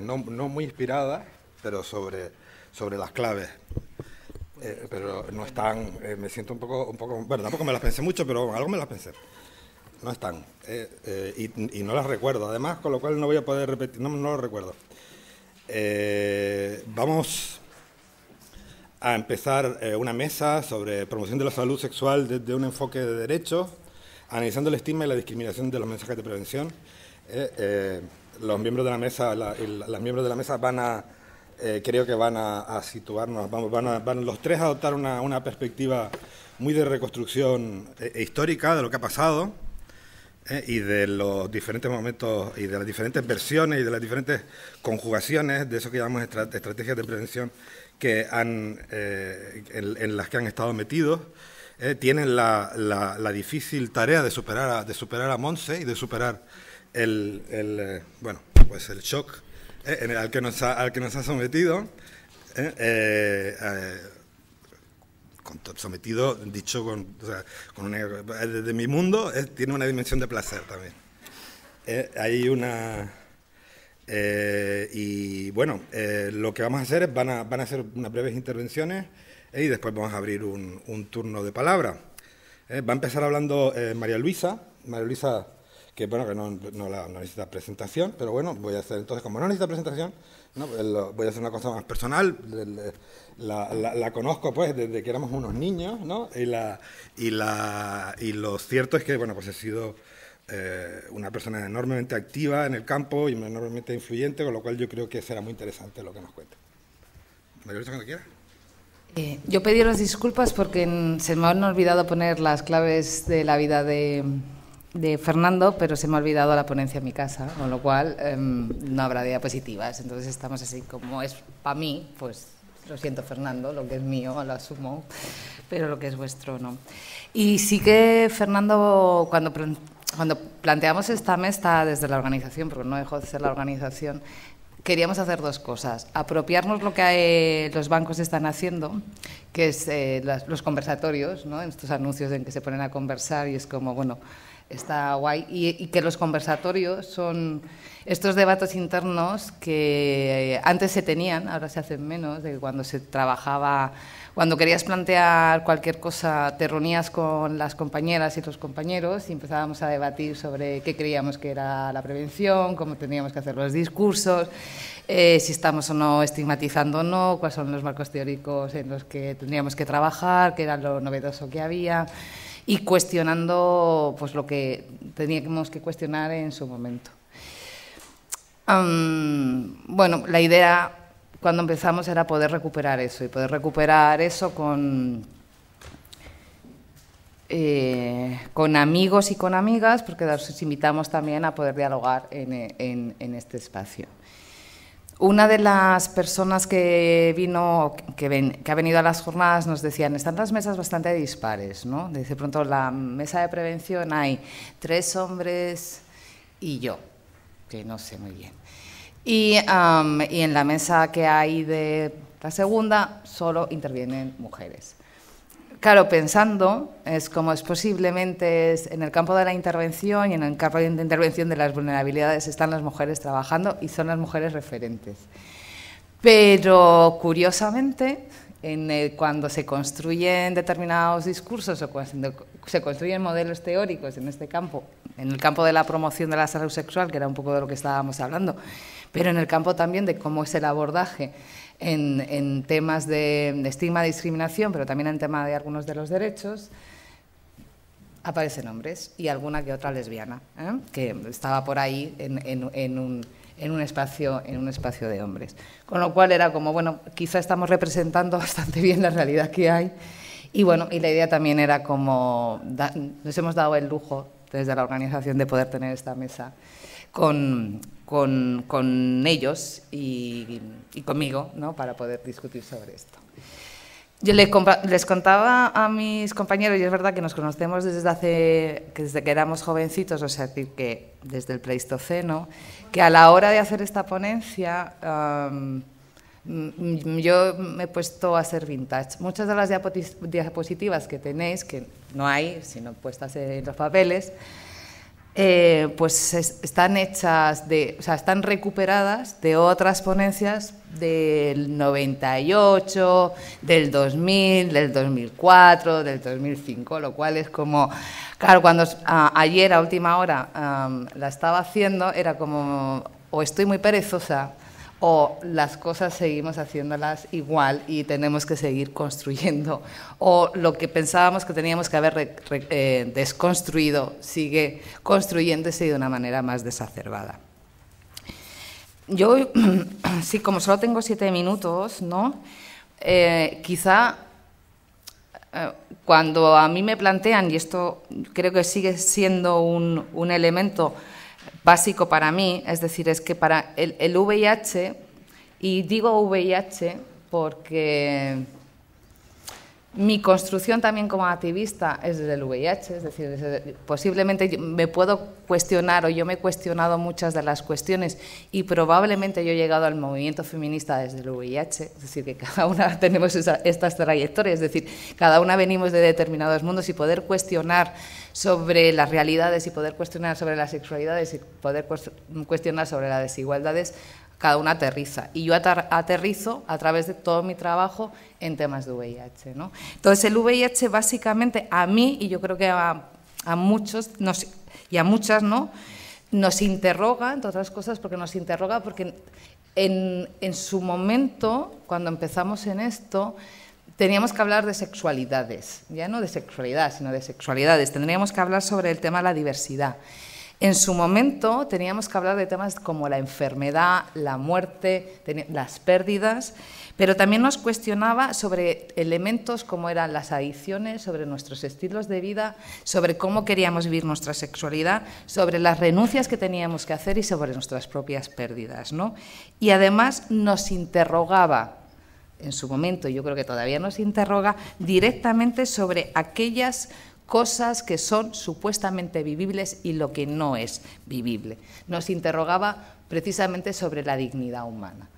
no, muy inspirada pero sobre, sobre las claves. Eh, pero no están, eh, me siento un poco, un poco, bueno, tampoco me las pensé mucho, pero algo me las pensé. No están, eh, y, no las recuerdo, además, con lo cual no voy a poder repetir, no, no lo recuerdo. vamos a empezar una mesa sobre promoción de la salud sexual desde un enfoque de derechos, analizando el estigma y la discriminación de los mensajes de prevención los miembros de la mesa, las miembros de la mesa van a, eh, creo que van a, situarnos, vamos, van, a, van, los tres a adoptar una, una perspectiva muy de reconstrucción eh, eh, histórica de lo que ha pasado y de los diferentes momentos y de las diferentes versiones y de las diferentes conjugaciones de eso que llamamos estrategias de prevención que han, en, las que han estado metidos. tienen la, la, difícil tarea de superar de superar a Monse y de superar el, el eh, bueno, pues el shock eh, en el, al, que nos ha, al que nos ha sometido, eh, sometido, dicho con, desde mi mundo, tiene una dimensión de placer también. hay una... y bueno, lo que vamos a hacer es, van a, van a hacer unas breves intervenciones y después vamos a abrir un, un turno de palabra. va a empezar hablando María Luisa. María Luisa que bueno, que no, no, la, necesita presentación, pero bueno, voy a hacer entonces, como no necesita presentación, no, pues, voy a hacer una cosa más personal, la, conozco pues desde que éramos unos niños, ¿no? Y, la, y, la, y lo cierto es que, bueno, pues he sido eh, una persona enormemente activa en el campo y enormemente influyente, con lo cual yo creo que será muy interesante lo que nos cuente. María Luisa, cuando quiera. Eh, yo yo las disculpas porque se me han olvidado poner las claves de la vida de de Fernando, pero se me ha olvidado la ponencia en mi casa, con lo cual em, no habrá diapositivas. Entonces estamos así, como es para mí, pues lo siento Fernando, lo que es mío lo asumo, pero lo que es vuestro no. Y sí que Fernando, cuando, planteamos esta mesa desde la organización, porque no dejó de ser la organización, queríamos hacer dos cosas. Apropiarnos lo que eh, los bancos están haciendo, que es eh, los conversatorios, ¿no? estos anuncios en que se ponen a conversar y es como, bueno, está guay. Y, que los conversatorios son estos debates internos que eh, antes se tenían, ahora se hacen menos, de cuando se trabajaba, cuando querías plantear cualquier cosa, te reunías con las compañeras y los compañeros y empezábamos a debatir sobre qué creíamos que era la prevención, cómo teníamos que hacer los discursos, eh, si estamos o no estigmatizando o no, cuáles son los marcos teóricos en los que tendríamos que trabajar, qué era lo novedoso que había y cuestionando pues, lo que teníamos que cuestionar en su momento. bueno, la idea cuando empezamos era poder recuperar eso y poder recuperar eso con, eh, con amigos y con amigas, porque los invitamos también a poder dialogar en este espacio. Una de las personas que vino, que, ha venido a las jornadas, nos decía: están las mesas bastante dispares, ¿no? Dice pronto, la mesa de prevención hay tres hombres y yo, que no sé muy bien. Y, y en la mesa que hay de la segunda, solo intervienen mujeres. Claro, pensando, es como es posiblemente en el campo de la intervención y en el campo de intervención de las vulnerabilidades están las mujeres trabajando y son las mujeres referentes. Pero curiosamente, cuando se construyen determinados discursos o cuando se construyen modelos teóricos en este campo, en el campo de la promoción de la salud sexual, que era un poco de lo que estábamos hablando, pero en el campo también de cómo es el abordaje en, temas de, estigma, discriminación, pero también en tema de algunos de los derechos, aparecen hombres y alguna que otra lesbiana, ¿eh? que estaba por ahí en, un, espacio, en un espacio de hombres. Con lo cual era como, bueno, quizá estamos representando bastante bien la realidad que hay. Y bueno, y la idea también era como, nos hemos dado el lujo desde la organización de poder tener esta mesa con, con, con ellos y, conmigo ¿no? para poder discutir sobre esto. Yo les, les, contaba a mis compañeros, y es verdad que nos conocemos desde hace, que desde que éramos jovencitos, o sea, que desde el Pleistoceno, que a la hora de hacer esta ponencia yo me he puesto a hacer vintage. Muchas de las diapositivas que tenéis, que no hay, sino puestas en los papeles, eh, pues están hechas de, o sea, están recuperadas de otras ponencias del 98, del 2000, del 2004, del 2005, lo cual es como, claro, cuando ayer a última hora la estaba haciendo, era como, o estoy muy perezosa, o las cosas seguimos haciéndolas igual y tenemos que seguir construyendo, o lo que pensábamos que teníamos que haber eh, desconstruido sigue construyéndose de una manera más desacerbada. Yo, sí, como solo tengo siete minutos, ¿no? Eh, quizá eh, cuando a mí me plantean, y esto creo que sigue siendo un, un elemento básico para mí, es decir, es que para el, VIH, y digo VIH porque mi construcción también como activista es desde el VIH, es decir, posiblemente me puedo cuestionar o yo me he cuestionado muchas de las cuestiones y probablemente yo he llegado al movimiento feminista desde el VIH, es decir, que cada una tenemos estas trayectorias, es decir, cada una venimos de determinados mundos y poder cuestionar sobre las realidades y poder cuestionar sobre las sexualidades y poder cuestionar sobre las desigualdades, cada una aterriza. Y yo aterrizo a través de todo mi trabajo en temas de VIH. ¿no? Entonces el VIH básicamente a mí, y yo creo que a, muchos y a muchas, ¿no? nos interroga, entre otras cosas, porque nos interroga porque en, en su momento, cuando empezamos en esto, teníamos que hablar de sexualidades, ya no de sexualidad, sino de sexualidades. Tendríamos que hablar sobre el tema de la diversidad. En su momento teníamos que hablar de temas como la enfermedad, la muerte, las pérdidas, pero también nos cuestionaba sobre elementos como eran las adicciones, sobre nuestros estilos de vida, sobre cómo queríamos vivir nuestra sexualidad, sobre las renuncias que teníamos que hacer y sobre nuestras propias pérdidas. ¿no? Y además nos interrogaba en su momento, yo creo que todavía nos interroga, directamente sobre aquellas cosas que son supuestamente vivibles y lo que no es vivible. Nos interrogaba precisamente sobre la dignidad humana,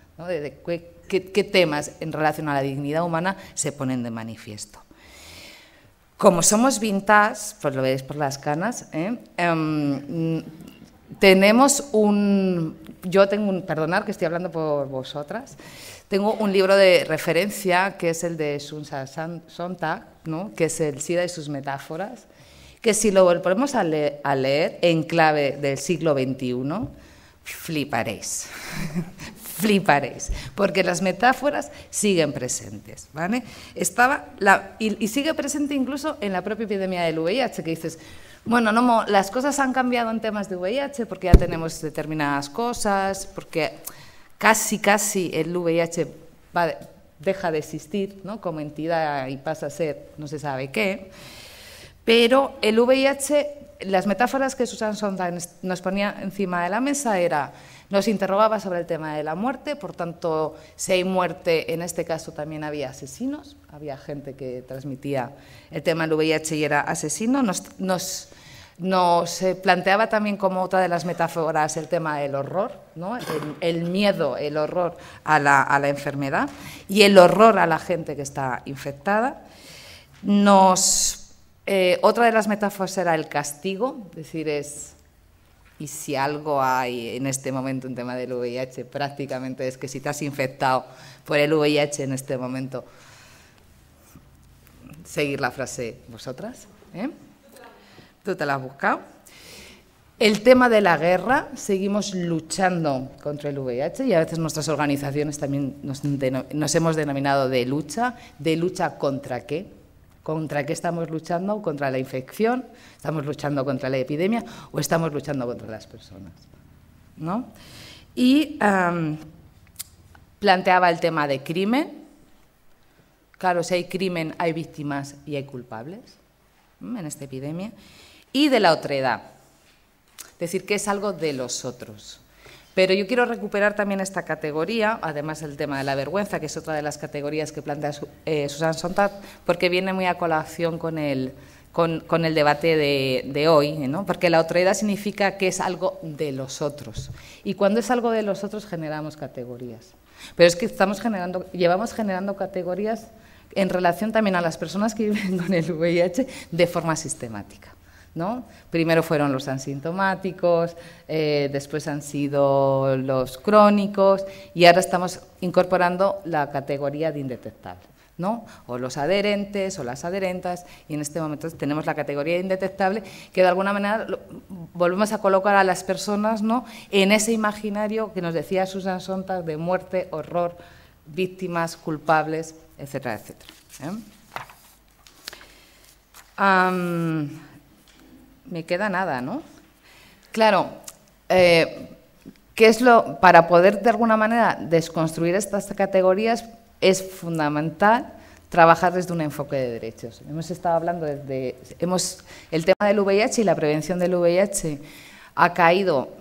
qué, temas en relación a la dignidad humana se ponen de manifiesto. Como somos vintage, pues lo veis por las canas, ¿eh? Em, tenemos un, yo tengo un, perdonad que estoy hablando por vosotras, tengo un libro de referencia que es el de Sun Sontag, ¿no? que es El SIDA y sus metáforas, que si lo volvemos a, leer, en clave del siglo XXI, fliparéis. fliparéis, porque las metáforas siguen presentes, ¿vale? Estaba la, y sigue presente incluso en la propia epidemia del VIH, que dices, bueno, no, las cosas han cambiado en temas de VIH porque ya tenemos determinadas cosas, porque casi, casi el VIH deja de existir ¿no? como entidad y pasa a ser no se sabe qué. Pero el VIH, las metáforas que Susan Sontag nos ponía encima de la mesa era, nos interrogaba sobre el tema de la muerte, por tanto, si hay muerte, en este caso también había asesinos, había gente que transmitía el tema del VIH y era asesino, nos, nos nos eh, planteaba también como otra de las metáforas el tema del horror, el, miedo, el horror a la, enfermedad y el horror a la gente que está infectada. Eh, otra de las metáforas era el castigo, es decir, es, y si algo hay en este momento en tema del VIH, prácticamente es que si te has infectado por el VIH en este momento, seguir la frase vosotras. ¿eh? te la has El tema de la guerra, seguimos luchando contra el VIH y a veces nuestras organizaciones también nos, hemos denominado de lucha. ¿De lucha contra qué? ¿Contra qué estamos luchando? ¿Contra la infección? ¿Estamos luchando contra la epidemia? ¿O estamos luchando contra las personas? ¿No? Y planteaba el tema de crimen. Claro, si hay crimen, hay víctimas y hay culpables en esta epidemia y de la otredad. Es decir, que es algo de los otros. Pero yo quiero recuperar también esta categoría, además del tema de la vergüenza, que es otra de las categorías que plantea eh, Susan Sontag, porque viene muy a colación con el, debate de, hoy, porque la otredad significa que es algo de los otros. Y cuando es algo de los otros generamos categorías. Pero es que estamos generando, llevamos generando categorías en relación también a las personas que viven con el VIH de forma sistemática. Primero fueron los asintomáticos, eh, después han sido los crónicos y ahora estamos incorporando la categoría de indetectable. ¿no? o los adherentes o las adherentas, y en este momento tenemos la categoría de indetectable, que de alguna manera volvemos a colocar a las personas ¿no? en ese imaginario que nos decía Susan Sontag de muerte, horror, víctimas, culpables, etcétera, etcétera. ¿eh? me queda nada, ¿no? Claro, eh, ¿qué es lo, para poder de alguna manera desconstruir estas categorías es fundamental trabajar desde un enfoque de derechos. Hemos estado hablando desde, hemos, el tema del VIH y la prevención del VIH ha caído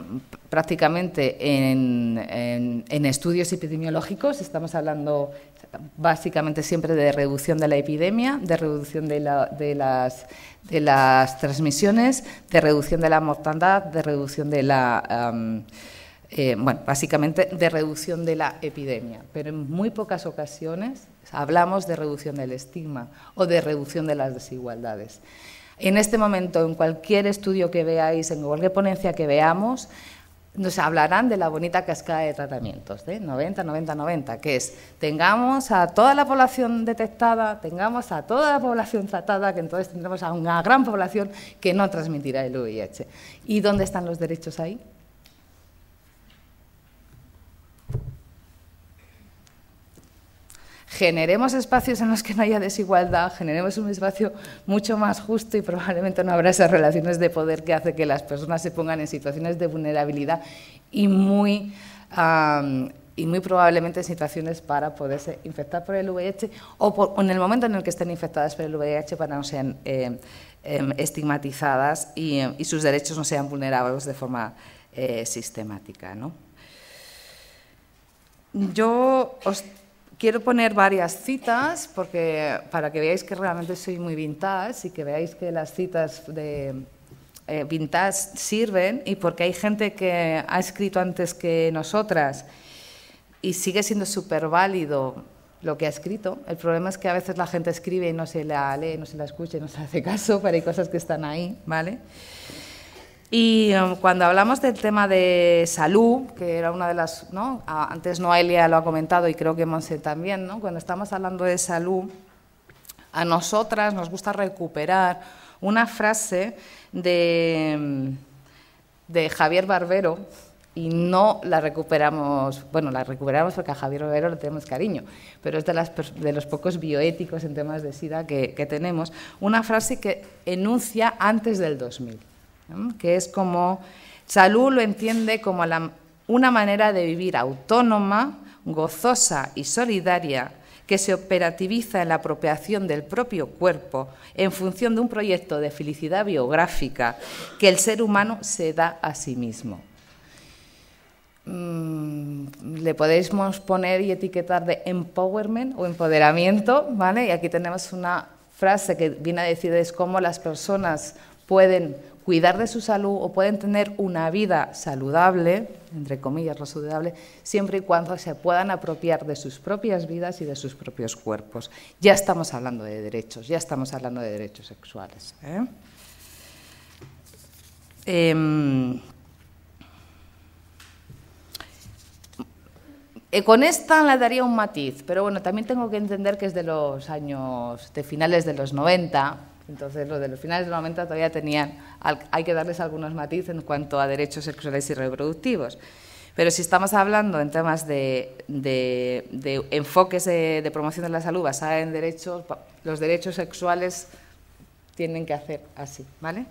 prácticamente en, en, estudios epidemiológicos. Estamos hablando básicamente siempre de reducción de la epidemia, de reducción de, de, las, transmisiones, de reducción de la mortandad, de reducción de la... Eh, bueno, básicamente de reducción de la epidemia, pero en muy pocas ocasiones hablamos de reducción del estigma o de reducción de las desigualdades. En este momento, en cualquier estudio que veáis, en cualquier ponencia que veamos, nos hablarán de la bonita cascada de tratamientos, de 90, 90, 90, que es tengamos a toda la población detectada, tengamos a toda la población tratada, que entonces tendremos a una gran población que no transmitirá el VIH. ¿Y dónde están los derechos ahí? generemos espacios en los que no haya desigualdad, generemos un espacio mucho más justo y probablemente no habrá esas relaciones de poder que hace que las personas se pongan en situaciones de vulnerabilidad y muy... y muy probablemente en situaciones para poderse infectar por el VIH o, en el momento en el que estén infectadas por el VIH para no sean em, em, estigmatizadas y, sus derechos no sean vulnerables de forma eh, sistemática. ¿no? Yo os Quiero poner varias citas porque, para que veáis que realmente soy muy vintage y que veáis que las citas de eh, vintage sirven y porque hay gente que ha escrito antes que nosotras y sigue siendo súper válido lo que ha escrito. El problema es que a veces la gente escribe y no se la lee, no se la escucha, no se hace caso, pero hay cosas que están ahí, ¿vale? Y eh, cuando hablamos del tema de salud, que era una de las, ¿no? antes Noelia lo ha comentado y creo que Monse también, ¿no? cuando estamos hablando de salud, a nosotras nos gusta recuperar una frase de, Javier Barbero, y no la recuperamos, bueno, la recuperamos porque a Javier Barbero le tenemos cariño, pero es de, los pocos bioéticos en temas de SIDA que tenemos, una frase que enuncia antes del 2000 que es como, salud lo entiende como una manera de vivir autónoma, gozosa y solidaria que se operativiza en la apropiación del propio cuerpo en función de un proyecto de felicidad biográfica que el ser humano se da a sí mismo. Mm, le podéis poner y etiquetar de empowerment o empoderamiento, ¿vale? Y aquí tenemos una frase que viene a decir es cómo las personas pueden cuidar de su salud o pueden tener una vida saludable, entre comillas, saludable, siempre y cuando se puedan apropiar de sus propias vidas y de sus propios cuerpos. Ya estamos hablando de derechos, ya estamos hablando de derechos sexuales. ¿eh? Em, eh, con esta le daría un matiz, pero bueno, también tengo que entender que es de los años, de finales de los 90, entonces, lo de los finales de momento 90 todavía tenían, hay que darles algunos matices en cuanto a derechos sexuales y reproductivos. Pero si estamos hablando en temas de, enfoques de, promoción de la salud basada en derechos, los derechos sexuales tienen que hacer así, ¿vale?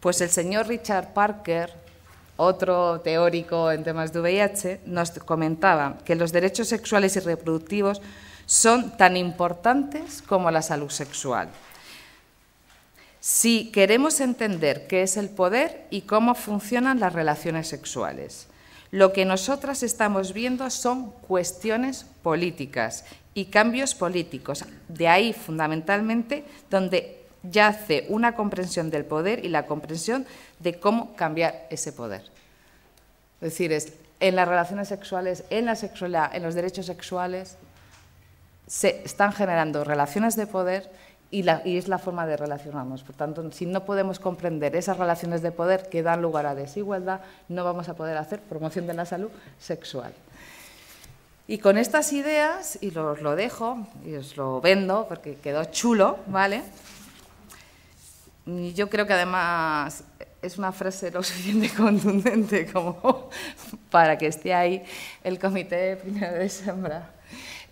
Pues el señor Richard Parker, otro teórico en temas de VIH, nos comentaba que los derechos sexuales y reproductivos son tan importantes como la salud sexual si queremos entender qué es el poder y cómo funcionan las relaciones sexuales. Lo que nosotras estamos viendo son cuestiones políticas y cambios políticos. De ahí, fundamentalmente, donde yace una comprensión del poder y la comprensión de cómo cambiar ese poder. Es decir, en las relaciones sexuales, en la sexualidad, en los derechos sexuales, se están generando relaciones de poder y, es la forma de relacionarnos. Por tanto, si no podemos comprender esas relaciones de poder que dan lugar a desigualdad, no vamos a poder hacer promoción de la salud sexual. Y con estas ideas, y os lo dejo, y os lo vendo porque quedó chulo, ¿vale? Y yo creo que además es una frase lo suficiente contundente como para que esté ahí el comité primero de sembra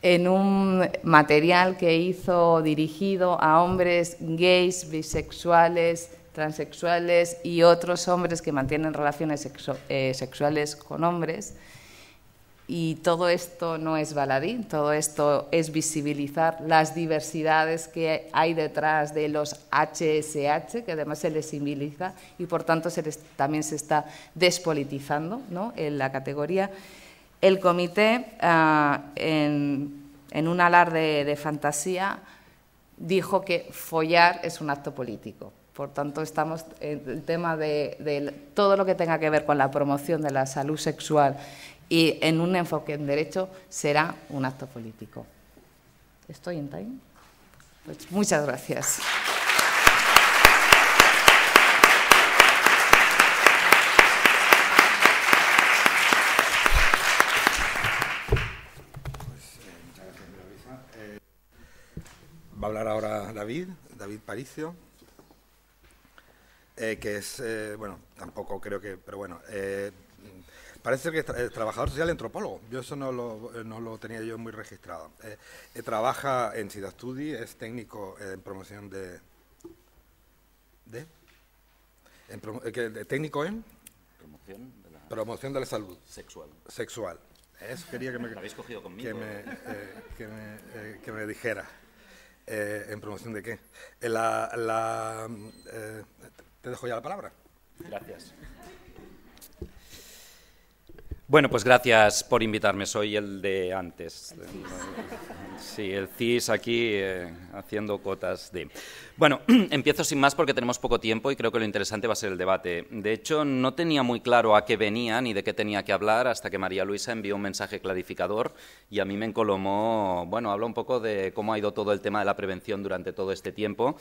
en un material que hizo dirigido a hombres gays, bisexuales, transexuales y otros hombres que mantienen relaciones eh, sexuales con hombres. Y todo esto no es baladín, todo esto es visibilizar las diversidades que hay detrás de los HSH, que además se les civiliza y por tanto también se está despolitizando en la categoría. El comité, ah, en, un alar de, fantasía, dijo que follar es un acto político. Por tanto, estamos en el tema de, todo lo que tenga que ver con la promoción de la salud sexual y en un enfoque en derecho será un acto político. ¿Estoy en time? Pues muchas gracias. hablar ahora David, David Paricio, eh, que es, eh, bueno, tampoco creo que, pero bueno, eh, parece que es trabajador social antropólogo. Yo eso no lo, no lo tenía yo muy registrado. trabaja en Sida es técnico en promoción de... ¿De? En ¿Técnico en? Promoción de la... salud. Sexual. Sexual. quería que me... habéis cogido conmigo. que me, que me dijera. Eh, ¿En promoción de qué? Eh, la, eh, te dejo ya la palabra. Gracias. Bueno, pues gracias por invitarme. Soy el de antes. Sí, el CIS aquí eh, haciendo cotas de. Bueno, empiezo sin más porque tenemos poco tiempo y creo que lo interesante va a ser el debate. De hecho, no tenía muy claro a qué venía ni de qué tenía que hablar hasta que María Luisa envió un mensaje clarificador y a mí me encolomó. Bueno, habló un poco de cómo ha ido todo el tema de la prevención durante todo este tiempo.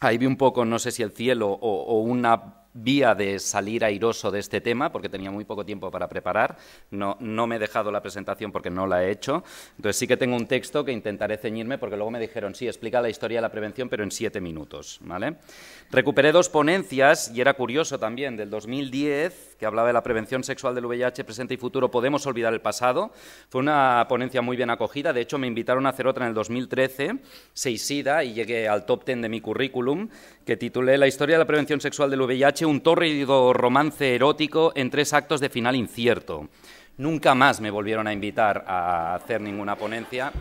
Ahí vi un poco, no sé si el cielo o una vía de salir airoso de este tema, porque tenía muy poco tiempo para preparar. No, me he dejado la presentación porque no la he hecho. Entonces sí que tengo un texto que intentaré ceñirme, porque luego me dijeron, sí, explica la historia de la prevención, pero en siete minutos. ¿vale? Recuperé dos ponencias, y era curioso también, del 2010, que hablaba de la prevención sexual del VIH presente y futuro, podemos olvidar el pasado. Fue una ponencia muy bien acogida. De hecho, me invitaron a hacer otra en el 2013, Seisida, y llegué al top ten de mi currículum, que titulé La historia de la prevención sexual del VIH un torrido romance erótico en tres actos de final incierto. Nunca más me volvieron a invitar a hacer ninguna ponencia.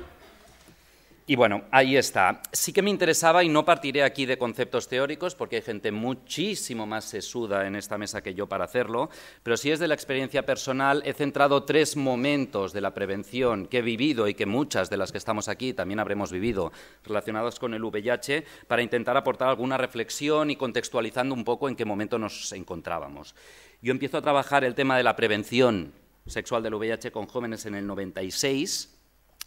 Y bueno, ahí está. Sí que me interesaba, y no partiré aquí de conceptos teóricos, porque hay gente muchísimo más sesuda en esta mesa que yo para hacerlo, pero si es de la experiencia personal, he centrado tres momentos de la prevención que he vivido y que muchas de las que estamos aquí también habremos vivido relacionados con el VIH, para intentar aportar alguna reflexión y contextualizando un poco en qué momento nos encontrábamos. Yo empiezo a trabajar el tema de la prevención sexual del VIH con jóvenes en el 96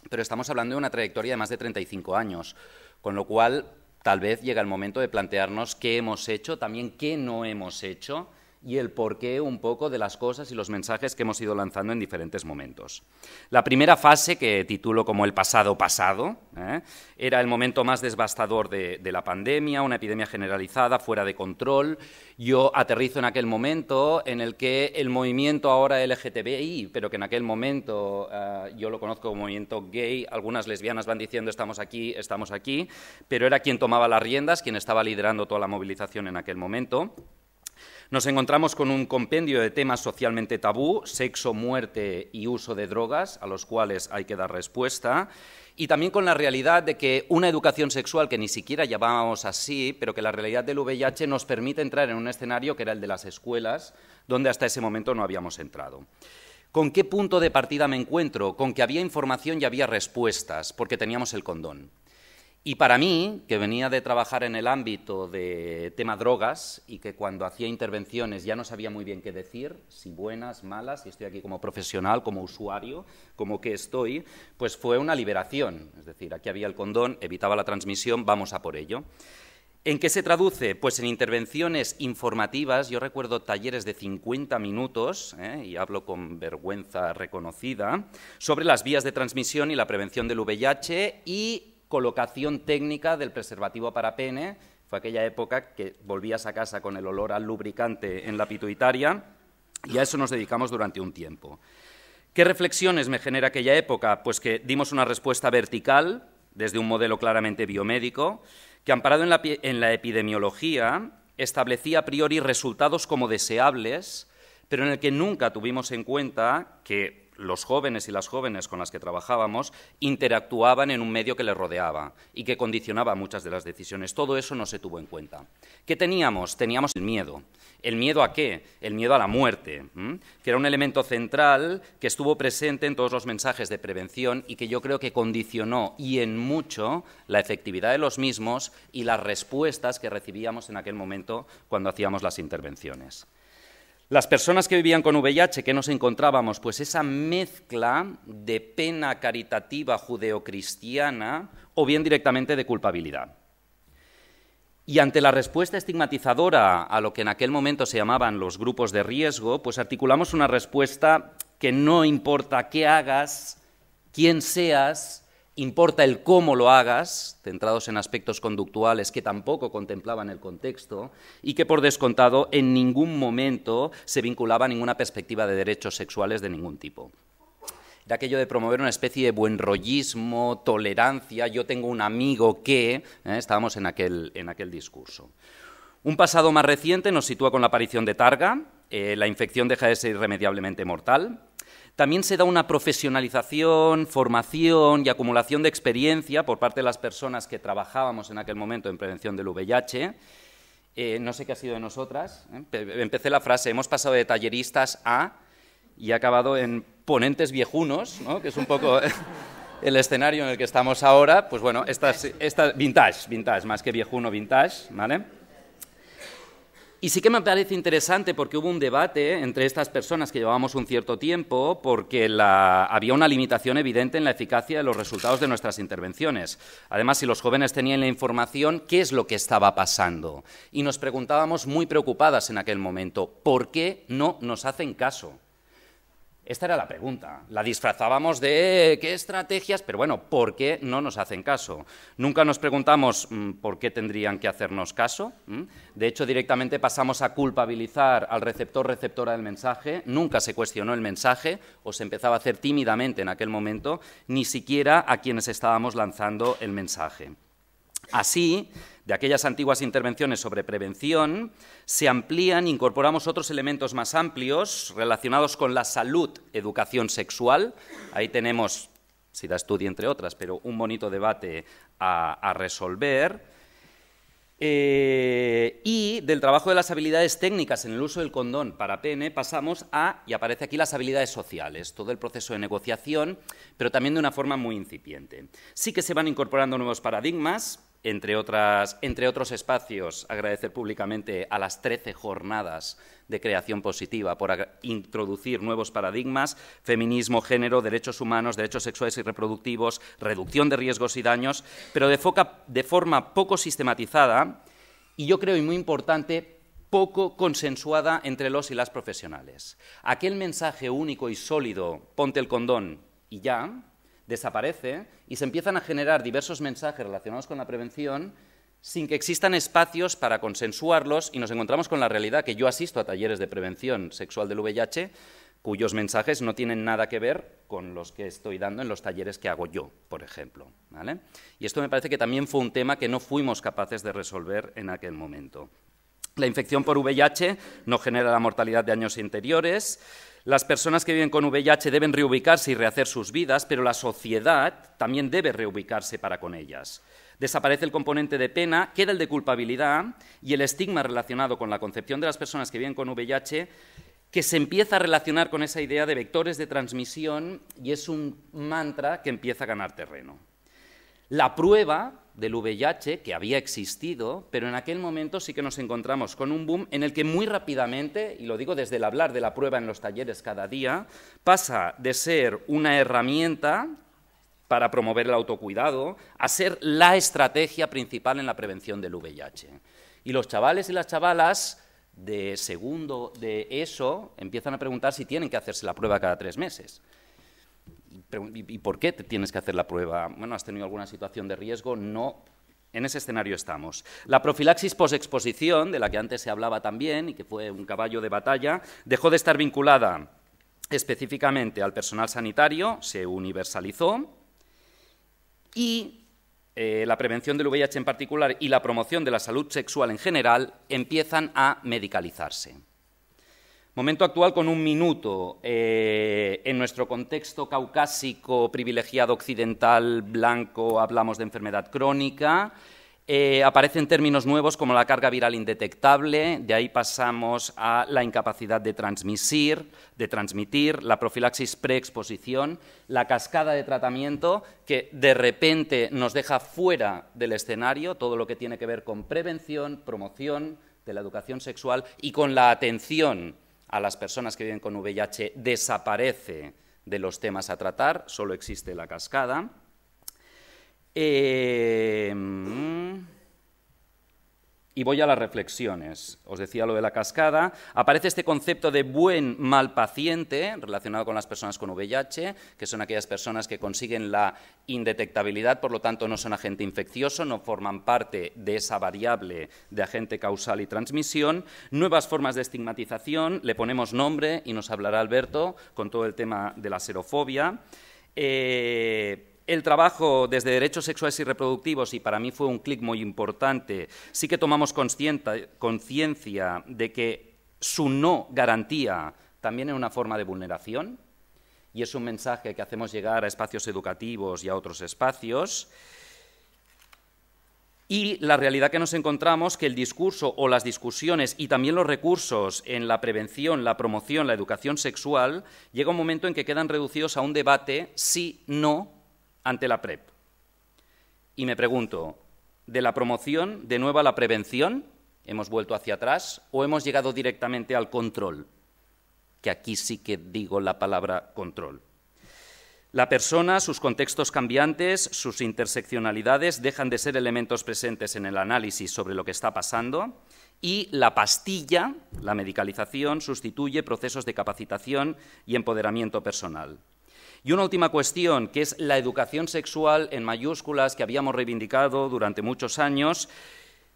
pero estamos hablando de una trayectoria de más de 35 años, con lo cual tal vez llega el momento de plantearnos qué hemos hecho, también qué no hemos hecho y el porqué un poco de las cosas y los mensajes que hemos ido lanzando en diferentes momentos. La primera fase, que titulo como el pasado pasado, ¿eh? era el momento más devastador de, la pandemia, una epidemia generalizada, fuera de control. Yo aterrizo en aquel momento en el que el movimiento ahora LGTBI, pero que en aquel momento eh, yo lo conozco como movimiento gay, algunas lesbianas van diciendo estamos aquí, estamos aquí, pero era quien tomaba las riendas, quien estaba liderando toda la movilización en aquel momento. Nos encontramos con un compendio de temas socialmente tabú, sexo, muerte y uso de drogas, a los cuales hay que dar respuesta, y también con la realidad de que una educación sexual que ni siquiera llamábamos así, pero que la realidad del VIH nos permite entrar en un escenario que era el de las escuelas, donde hasta ese momento no habíamos entrado. ¿Con qué punto de partida me encuentro? Con que había información y había respuestas, porque teníamos el condón. Y para mí, que venía de trabajar en el ámbito de tema drogas y que cuando hacía intervenciones ya no sabía muy bien qué decir, si buenas, malas, y estoy aquí como profesional, como usuario, como que estoy, pues fue una liberación. Es decir, aquí había el condón, evitaba la transmisión, vamos a por ello. ¿En qué se traduce? Pues en intervenciones informativas. Yo recuerdo talleres de 50 minutos, ¿eh? y hablo con vergüenza reconocida, sobre las vías de transmisión y la prevención del VIH y colocación técnica del preservativo para pene. Fue aquella época que volvías a casa con el olor al lubricante en la pituitaria y a eso nos dedicamos durante un tiempo. ¿Qué reflexiones me genera aquella época? Pues que dimos una respuesta vertical desde un modelo claramente biomédico, que amparado en la, en la epidemiología establecía a priori resultados como deseables, pero en el que nunca tuvimos en cuenta que los jóvenes y las jóvenes con las que trabajábamos interactuaban en un medio que les rodeaba y que condicionaba muchas de las decisiones. Todo eso no se tuvo en cuenta. ¿Qué teníamos? Teníamos el miedo. ¿El miedo a qué? El miedo a la muerte, que era un elemento central que estuvo presente en todos los mensajes de prevención y que yo creo que condicionó y en mucho la efectividad de los mismos y las respuestas que recibíamos en aquel momento cuando hacíamos las intervenciones. Las personas que vivían con VIH, ¿qué nos encontrábamos? Pues esa mezcla de pena caritativa judeocristiana o bien directamente de culpabilidad. Y ante la respuesta estigmatizadora a lo que en aquel momento se llamaban los grupos de riesgo, pues articulamos una respuesta que no importa qué hagas, quién seas, Importa el cómo lo hagas, centrados en aspectos conductuales que tampoco contemplaban el contexto y que por descontado en ningún momento se vinculaba a ninguna perspectiva de derechos sexuales de ningún tipo era aquello de promover una especie de buen rollismo, tolerancia, yo tengo un amigo que, ¿eh? estábamos en aquel, discurso. Un pasado más reciente nos sitúa con la aparición de Targa, eh, la infección deja de ser irremediablemente mortal, también se da una profesionalización, formación y acumulación de experiencia por parte de las personas que trabajábamos en aquel momento en prevención del VIH. Eh, no sé qué ha sido de nosotras. ¿eh? Empecé la frase, hemos pasado de talleristas a y ha acabado en ponentes viejunos, ¿no? que es un poco eh, el escenario en el que estamos ahora. Pues bueno, esta vintage, vintage, más que viejuno, vintage, ¿vale? Y sí que me parece interesante porque hubo un debate ¿eh? entre estas personas que llevábamos un cierto tiempo porque había una limitación evidente en la eficacia de los resultados de nuestras intervenciones. Además, si los jóvenes tenían la información, ¿qué es lo que estaba pasando? Y nos preguntábamos muy preocupadas en aquel momento, ¿por qué no nos hacen caso? Esta era la pregunta. La disfrazábamos de qué estrategias, pero bueno, ¿por qué no nos hacen caso? Nunca nos preguntamos mm, por qué tendrían que hacernos caso. De hecho, directamente pasamos a culpabilizar al receptor receptora del mensaje. Nunca se cuestionó el mensaje o se empezaba a hacer tímidamente en aquel momento, ni siquiera a quienes estábamos lanzando el mensaje. Así, de aquellas antiguas intervenciones sobre prevención, se amplían, incorporamos otros elementos más amplios relacionados con la salud, educación sexual. Ahí tenemos si da estudio entre otras, pero un bonito debate a, resolver. Eh, y del trabajo de las habilidades técnicas en el uso del condón para pene pasamos a, y aparece aquí, las habilidades sociales, todo el proceso de negociación, pero también de una forma muy incipiente. Sí que se van incorporando nuevos paradigmas, entre, otros espacios, agradecer públicamente a las 13 jornadas de creación positiva por introducir nuevos paradigmas, feminismo, género, derechos humanos, derechos sexuales y reproductivos, reducción de riesgos y daños, pero de, de forma poco sistematizada y yo creo, y muy importante, poco consensuada entre los y las profesionales. Aquel mensaje único y sólido, ponte el condón y ya, desaparece y se empiezan a generar diversos mensajes relacionados con la prevención sin que existan espacios para consensuarlos y nos encontramos con la realidad que yo asisto a talleres de prevención sexual del VIH cuyos mensajes no tienen nada que ver con los que estoy dando en los talleres que hago yo, por ejemplo. Y esto me parece que también fue un tema que no fuimos capaces de resolver en aquel momento. La infección por VIH no genera la mortalidad de años interiores, las personas que viven con VIH deben reubicarse y rehacer sus vidas, pero la sociedad también debe reubicarse para con ellas. Desaparece el componente de pena, queda el de culpabilidad y el estigma relacionado con la concepción de las personas que viven con VIH que se empieza a relacionar con esa idea de vectores de transmisión y es un mantra que empieza a ganar terreno. La prueba del VIH que había existido, pero en aquel momento sí que nos encontramos con un boom en el que muy rápidamente, y lo digo desde el hablar de la prueba en los talleres cada día, pasa de ser una herramienta para promover el autocuidado a ser la estrategia principal en la prevención del VIH. Y los chavales y las chavalas de segundo de eso empiezan a preguntar si tienen que hacerse la prueba cada tres meses. ¿y por qué tienes que hacer la prueba? Bueno, ¿has tenido alguna situación de riesgo? No. En ese escenario estamos. La profilaxis posexposición, de la que antes se hablaba también y que fue un caballo de batalla, dejó de estar vinculada específicamente al personal sanitario, se universalizó y eh, la prevención del VIH en particular y la promoción de la salud sexual en general empiezan a medicalizarse. Momento actual con un minuto. Eh, en nuestro contexto caucásico, privilegiado occidental, blanco, hablamos de enfermedad crónica. Eh, aparecen términos nuevos como la carga viral indetectable, de ahí pasamos a la incapacidad de transmitir, de transmitir la profilaxis preexposición, la cascada de tratamiento que de repente nos deja fuera del escenario todo lo que tiene que ver con prevención, promoción de la educación sexual y con la atención a las personas que viven con VIH desaparece de los temas a tratar, solo existe la cascada. Eh, mm. Y voy a las reflexiones. Os decía lo de la cascada. Aparece este concepto de buen mal paciente relacionado con las personas con VIH, que son aquellas personas que consiguen la indetectabilidad, por lo tanto no son agente infeccioso, no forman parte de esa variable de agente causal y transmisión. Nuevas formas de estigmatización, le ponemos nombre y nos hablará Alberto con todo el tema de la serofobia. Eh, el trabajo desde derechos sexuales y reproductivos, y para mí fue un clic muy importante, sí que tomamos conciencia de que su no garantía también es una forma de vulneración, y es un mensaje que hacemos llegar a espacios educativos y a otros espacios. Y la realidad que nos encontramos que el discurso o las discusiones y también los recursos en la prevención, la promoción, la educación sexual, llega un momento en que quedan reducidos a un debate sí, no, ante la PrEP. E y me pregunto, ¿de la promoción de nuevo a la prevención? ¿Hemos vuelto hacia atrás o hemos llegado directamente al control? Que aquí sí que digo la palabra control. La persona, sus contextos cambiantes, sus interseccionalidades dejan de ser elementos presentes en el análisis sobre lo que está pasando y la pastilla, la medicalización, sustituye procesos de capacitación y empoderamiento personal. Y una última cuestión, que es la educación sexual en mayúsculas que habíamos reivindicado durante muchos años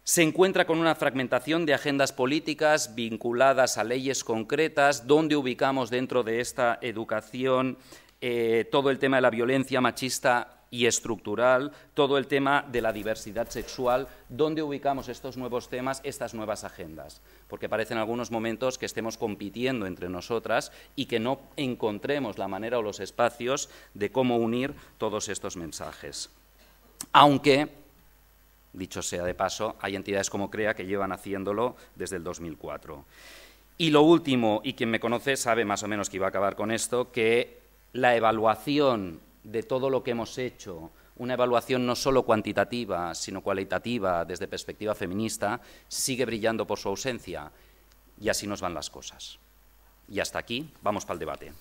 se encuentra con una fragmentación de agendas políticas vinculadas a leyes concretas, donde ubicamos dentro de esta educación eh, todo el tema de la violencia machista y estructural, todo el tema de la diversidad sexual, dónde ubicamos estos nuevos temas, estas nuevas agendas. Porque parece en algunos momentos que estemos compitiendo entre nosotras y que no encontremos la manera o los espacios de cómo unir todos estos mensajes. Aunque, dicho sea de paso, hay entidades como CREA que llevan haciéndolo desde el 2004. Y lo último, y quien me conoce sabe más o menos que iba a acabar con esto, que la evaluación de todo lo que hemos hecho, una evaluación no solo cuantitativa, sino cualitativa desde perspectiva feminista, sigue brillando por su ausencia. Y así nos van las cosas. Y hasta aquí, vamos para el debate.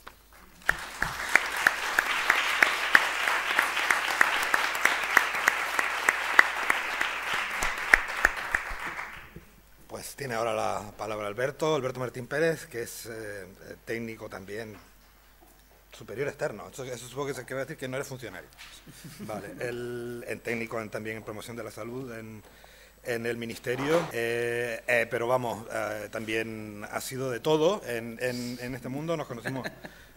Pues tiene ahora la palabra Alberto, Alberto Martín Pérez, que es eh, técnico también superior externo. Eso, supongo que se quiere decir que no eres funcionario. Vale. El, en técnico, también en promoción de la salud, en, el ministerio, eh, eh, pero vamos, eh, también ha sido de todo en, este mundo. Nos conocimos,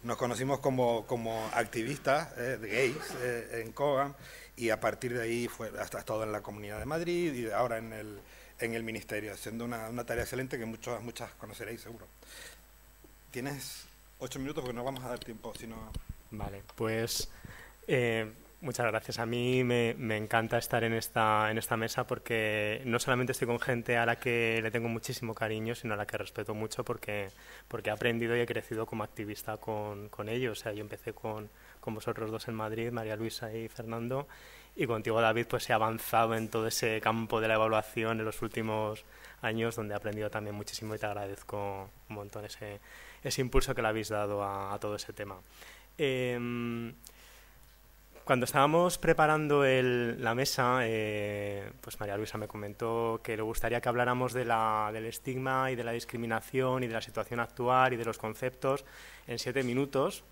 nos conocimos como, activistas de gays en Cogan y a partir de ahí fue, hasta estado en la Comunidad de Madrid y ahora en el, en el ministerio, haciendo una, una tarea excelente que muchos, muchas conoceréis seguro. ¿Tienes ocho minutos porque no vamos a dar tiempo, sino... Vale, pues eh, muchas gracias. A mí me, encanta estar en esta, en esta mesa porque no solamente estoy con gente a la que le tengo muchísimo cariño, sino a la que respeto mucho porque, porque he aprendido y he crecido como activista con, ellos. O sea, yo empecé con, con vosotros dos en Madrid, María Luisa y Fernando, y contigo, David, pues he avanzado en todo ese campo de la evaluación en los últimos años donde he aprendido también muchísimo y te agradezco un montón ese ese impulso que le habéis dado a, todo ese tema. Em, cuando estábamos preparando la mesa, eh, pues María Luisa me comentó que le gustaría que habláramos del estigma y de la discriminación y de la situación actual y de los conceptos en siete minutos.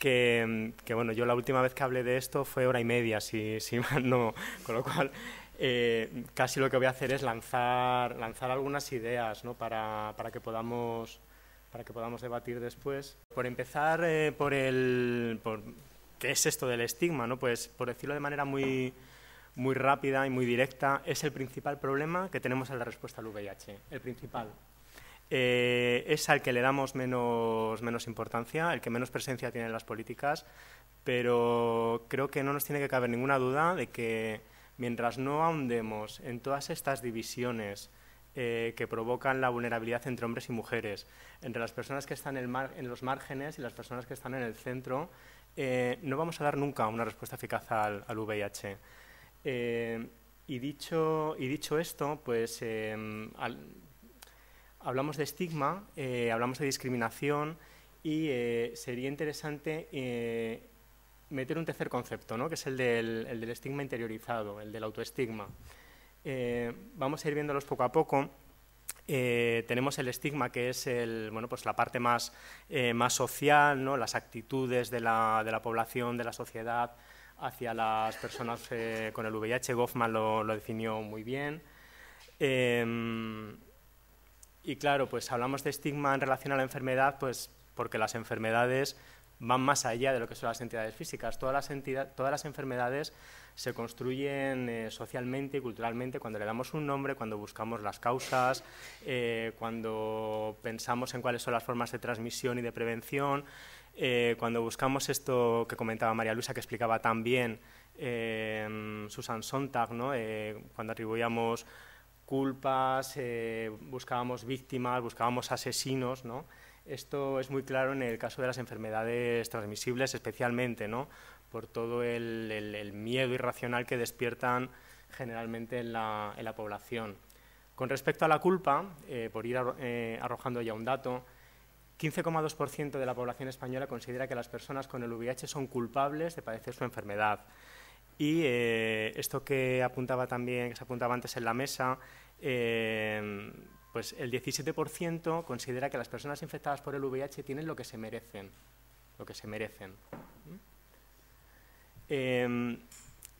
Que, bueno, yo la última vez que hablé de esto fue hora y media, si, si no, con lo cual eh, casi lo que voy a hacer es lanzar, lanzar algunas ideas para que podamos para que podamos debatir después. Por empezar, eh, por el... ¿Qué es esto del estigma? ¿no? Pues, por decirlo de manera muy, muy rápida y muy directa, es el principal problema que tenemos en la respuesta al VIH, el principal. Eh, es al que le damos menos, menos importancia, el que menos presencia tiene en las políticas, pero creo que no nos tiene que caber ninguna duda de que mientras no ahondemos en todas estas divisiones eh, que provocan la vulnerabilidad entre hombres y mujeres, entre las personas que están en, los márgenes y las personas que están en el centro, eh, no vamos a dar nunca una respuesta eficaz al, VIH. Eh, y, dicho, esto, pues hablamos de estigma, hablamos de discriminación y sería interesante meter un tercer concepto, ¿no? que es el del, el del estigma interiorizado, el del autoestigma. Eh, vamos a ir viéndolos poco a poco. Eh, tenemos el estigma, que es el, bueno, pues la parte más, eh, más social, ¿no? las actitudes de la, de la, población, de la sociedad hacia las personas con el VIH. Goffman lo, lo definió muy bien. Em, y claro, pues hablamos de estigma en relación a la enfermedad, pues porque las enfermedades van más allá de lo que son las entidades físicas. Todas las, entidad, todas las enfermedades se construyen eh, socialmente y culturalmente cuando le damos un nombre, cuando buscamos las causas, eh, cuando pensamos en cuáles son las formas de transmisión y de prevención, eh, cuando buscamos esto que comentaba María Luisa, que explicaba también Susan Sontag, ¿no? cuando atribuíamos culpas, buscábamos víctimas, buscábamos asesinos, ¿no? Esto es muy claro en el caso de las enfermedades transmisibles, especialmente, ¿no? por todo el, miedo irracional que despiertan generalmente en la, población. Con respecto a la culpa, eh, por ir eh, arrojando ya un dato, 15,2% de la población española considera que las personas con el VIH son culpables de padecer su enfermedad. Y eh, esto que apuntaba también, que se apuntaba antes en la mesa, pues el 17% considera que las personas infectadas por el VIH tienen lo que se merecen, lo que se merecen. Em,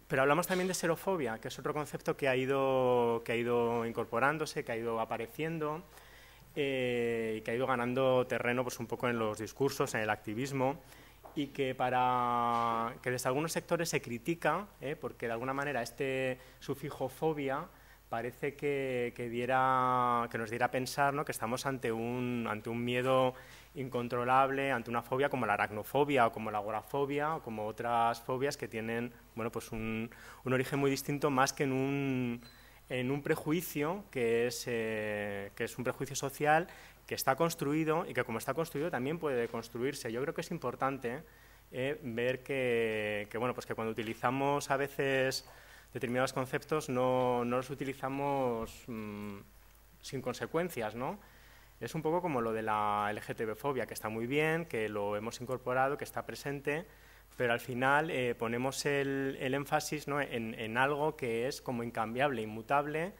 pero hablamos también de serofobia, que es otro concepto que ha ido, que ha ido incorporándose, que ha ido apareciendo eh, y que ha ido ganando terreno pues, un poco en los discursos, en el activismo y que, para, que desde algunos sectores se critica, eh, porque de alguna manera este sufijo fobia parece que, que, nos diera a pensar que estamos ante un, ante un miedo incontrolable, ante una fobia como la aracnofobia o como la agorafobia o como otras fobias que tienen bueno, pues un, origen muy distinto más que en un, en un prejuicio que es, eh, que es un prejuicio social que está construido y que como está construido también puede construirse. Yo creo que es importante eh, ver que, bueno, pues que cuando utilizamos a veces determinados conceptos no, los utilizamos mm, sin consecuencias, ¿no? Es un poco como lo de la LGTB-fobia, que está muy bien, que lo hemos incorporado, que está presente, pero al final eh, ponemos el, énfasis ¿no? en, algo que es como incambiable, inmutable,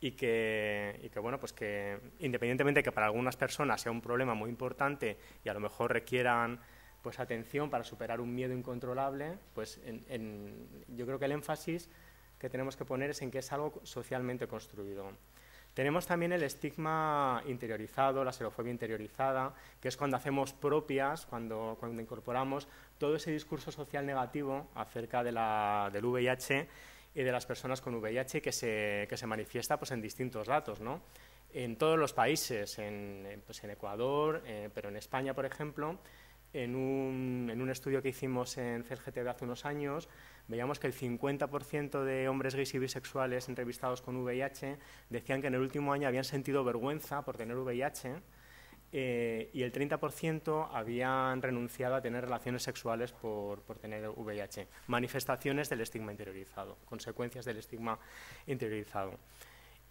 y que, y que, bueno, pues que independientemente de que para algunas personas sea un problema muy importante y a lo mejor requieran pues atención para superar un miedo incontrolable, pues yo creo que el énfasis que tenemos que poner es en que es algo socialmente construido. Tenemos también el estigma interiorizado, la serofobia interiorizada, que es cuando hacemos propias, cuando, cuando incorporamos todo ese discurso social negativo acerca de la, del VIH y de las personas con VIH que se, que se manifiesta pues, en distintos datos. ¿no? En todos los países, en, pues, en Ecuador, eh, pero en España, por ejemplo, en un, en un, estudio que hicimos en de hace unos años, veíamos que el 50% de hombres gays y bisexuales entrevistados con VIH decían que en el último año habían sentido vergüenza por tener VIH eh, y el 30% habían renunciado a tener relaciones sexuales por, tener VIH. Manifestaciones del estigma interiorizado, consecuencias del estigma interiorizado.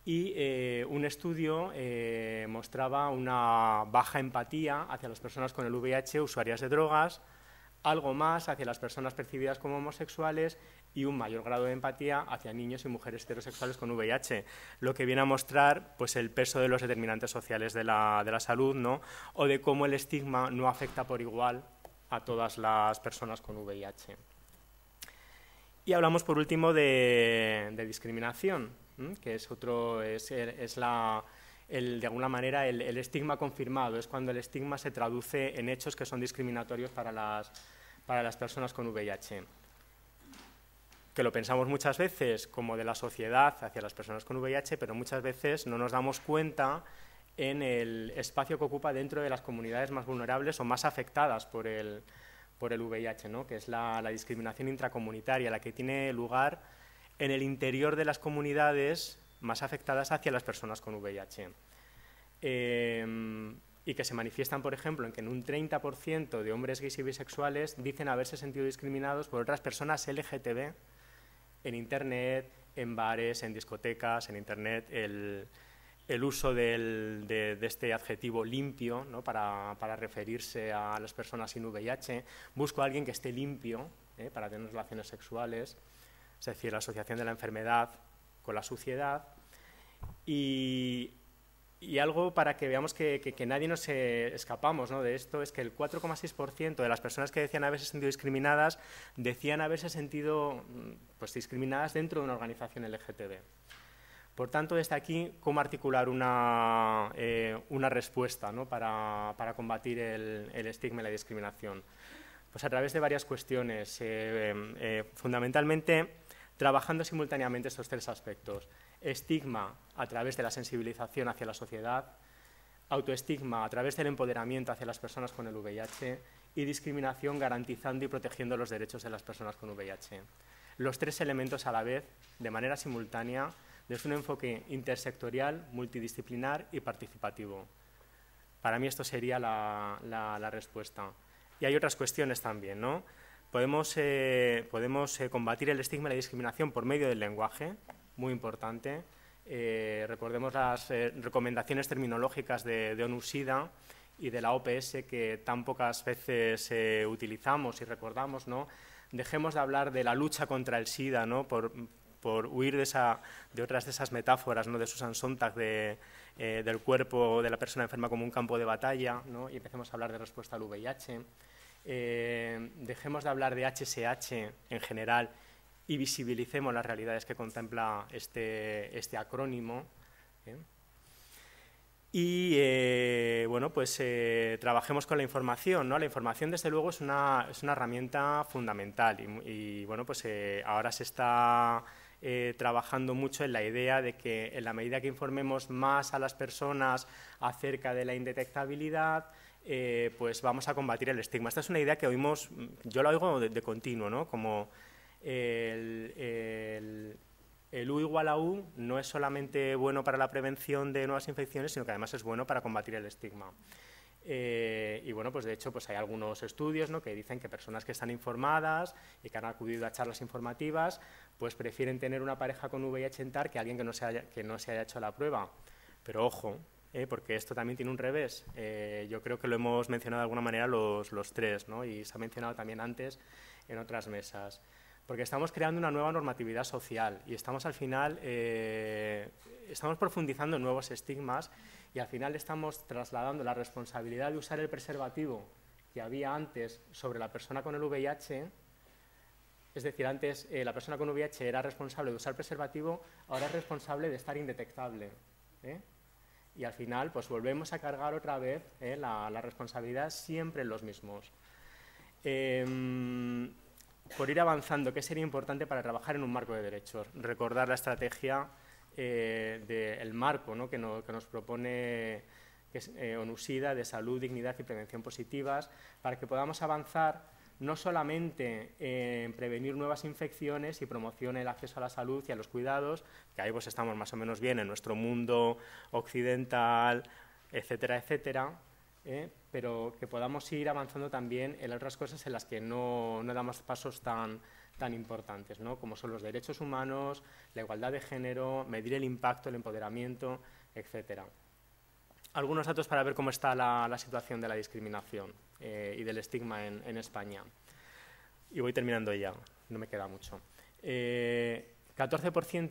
Y eh, un estudio eh, mostraba una baja empatía hacia las personas con el VIH, usuarias de drogas, algo más hacia las personas percibidas como homosexuales y un mayor grado de empatía hacia niños y mujeres heterosexuales con VIH, lo que viene a mostrar pues, el peso de los determinantes sociales de la, salud ¿no? o de cómo el estigma no afecta por igual a todas las personas con VIH. Y hablamos, por último, de, discriminación, que es, otro, es la, de alguna manera el, estigma confirmado, es cuando el estigma se traduce en hechos que son discriminatorios para las, para las personas con VIH. Que lo pensamos muchas veces como de la sociedad hacia las personas con VIH, pero muchas veces no nos damos cuenta en el espacio que ocupa dentro de las comunidades más vulnerables o más afectadas por el, por el VIH, que es la discriminación intracomunitaria, la que tiene lugar en el interior de las comunidades más afectadas hacia las personas con VIH. Em, y que se manifiestan, por ejemplo, en que en un 30% de hombres gays y bisexuales dicen haberse sentido discriminados por otras personas LGTB en Internet, en bares, en discotecas, en Internet, el, uso de, este adjetivo limpio para, referirse a las personas sin VIH. Busco a alguien que esté limpio ¿eh? para tener relaciones sexuales. Es decir, la asociación de la enfermedad con la suciedad y, algo para que veamos que, nadie nos eh, escapamos de esto es que el 4,6% de las personas que decían haberse sentido discriminadas decían haberse sentido mm, pues, discriminadas dentro de una organización LGTB. Por tanto, desde aquí, cómo articular una, eh, respuesta ¿no? para, combatir el, estigma y la discriminación. Pues a través de varias cuestiones. Eh, fundamentalmente, trabajando simultáneamente estos tres aspectos. Estigma a través de la sensibilización hacia la sociedad, autoestigma a través del empoderamiento hacia las personas con el VIH y discriminación garantizando y protegiendo los derechos de las personas con VIH. Los tres elementos a la vez, de manera simultánea, desde un enfoque intersectorial, multidisciplinar y participativo. Para mí esto sería la, respuesta. Y hay otras cuestiones también, ¿no? Podemos, eh, eh, combatir el estigma y la discriminación por medio del lenguaje, muy importante. Eh, recordemos las recomendaciones terminológicas de, de ONU-SIDA y de la OPS que tan pocas veces utilizamos y recordamos, ¿no? Dejemos de hablar de la lucha contra el SIDA, ¿no? Por, por huir de, esa, de otras de esas metáforas, ¿no? de Susan Sontag, del cuerpo de la persona enferma como un campo de batalla, ¿no? y empecemos a hablar de respuesta al VIH, eh, dejemos de hablar de HSH en general y visibilicemos las realidades que contempla este, este acrónimo. ¿eh? Y eh, bueno, pues trabajemos con la información, ¿no? La información, desde luego, es una, herramienta fundamental. Y, bueno, pues ahora se está trabajando mucho en la idea de que en la medida que informemos más a las personas acerca de la indetectabilidad, eh, pues vamos a combatir el estigma. Esta es una idea que oímos, yo la oigo de, continuo, ¿no? Como el, U igual a U no es solamente bueno para la prevención de nuevas infecciones, sino que además es bueno para combatir el estigma. Eh, y bueno, pues de hecho pues hay algunos estudios ¿no? que dicen que personas que están informadas y que han acudido a charlas informativas, pues prefieren tener una pareja con VIH en TAR que alguien que no se haya hecho la prueba. Pero ojo, ¿eh? porque esto también tiene un revés. Eh, yo creo que lo hemos mencionado de alguna manera los, tres, ¿no? y se ha mencionado también antes en otras mesas, porque estamos creando una nueva normatividad social y estamos al final, eh, estamos profundizando en nuevos estigmas y al final estamos trasladando la responsabilidad de usar el preservativo que había antes sobre la persona con el VIH es decir, antes la persona con VIH era responsable de usar preservativo, ahora es responsable de estar indetectable. ¿eh? y al final pues volvemos a cargar otra vez eh, la, responsabilidad siempre en los mismos. Em, por ir avanzando, ¿qué sería importante para trabajar en un marco de derechos? Recordar la estrategia eh, del marco que, nos propone que eh, ONUSIDA de salud, dignidad y prevención positivas para que podamos avanzar no solamente eh, en prevenir nuevas infecciones y promocionar el acceso a la salud y a los cuidados, que ahí pues estamos más o menos bien en nuestro mundo occidental, etcétera, etcétera, ¿eh? pero que podamos ir avanzando también en otras cosas en las que no, no damos pasos tan, tan importantes, ¿no? como son los derechos humanos, la igualdad de género, medir el impacto, el empoderamiento, etcétera algunos datos para ver cómo está la, situación de la discriminación eh, y del estigma en, España. Y voy terminando ya, no me queda mucho. 14% eh,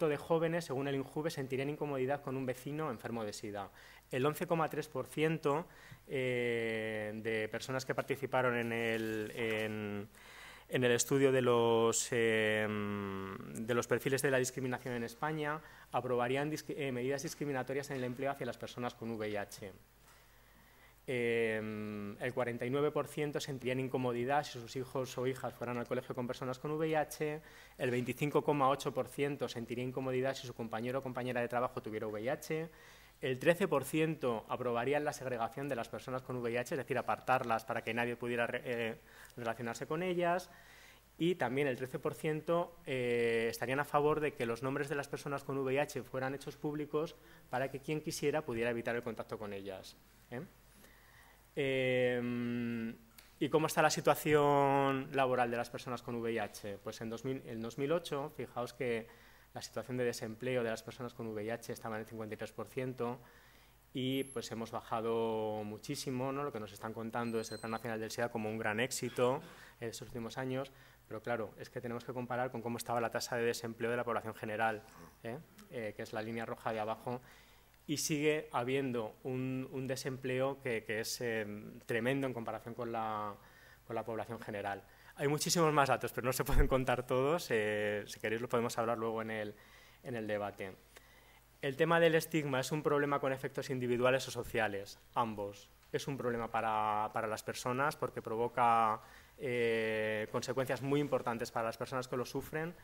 de jóvenes, según el INJUVE, sentirían incomodidad con un vecino enfermo de SIDA. El 11,3% eh, de personas que participaron en el, en el estudio de los, em, de los perfiles de la discriminación en España, aprobarían eh, medidas discriminatorias en el empleo hacia las personas con VIH. Em, el 49% sentirían incomodidad si sus hijos o hijas fueran al colegio con personas con VIH, el 25,8% sentiría incomodidad si su compañero o compañera de trabajo tuviera VIH, el 13% aprobarían la segregación de las personas con VIH, es decir, apartarlas para que nadie pudiera eh, relacionarse con ellas, y también el 13% eh, estarían a favor de que los nombres de las personas con VIH fueran hechos públicos para que quien quisiera pudiera evitar el contacto con ellas. ¿eh? Em, ¿Y cómo está la situación laboral de las personas con VIH? Pues en, en 2008, fijaos que la situación de desempleo de las personas con VIH estaba en el 53% y pues hemos bajado muchísimo, ¿no? lo que nos están contando es el Plan Nacional del SIDA como un gran éxito en estos últimos años, pero claro, es que tenemos que comparar con cómo estaba la tasa de desempleo de la población general, ¿eh? Eh, que es la línea roja de abajo, y sigue habiendo un, desempleo que, es eh, tremendo en comparación con la, con la población general. Hay muchísimos más datos, pero no se pueden contar todos. Eh, si queréis, lo podemos hablar luego en el, debate. El tema del estigma es un problema con efectos individuales o sociales, ambos. Es un problema para, las personas porque provoca eh, consecuencias muy importantes para las personas que lo sufren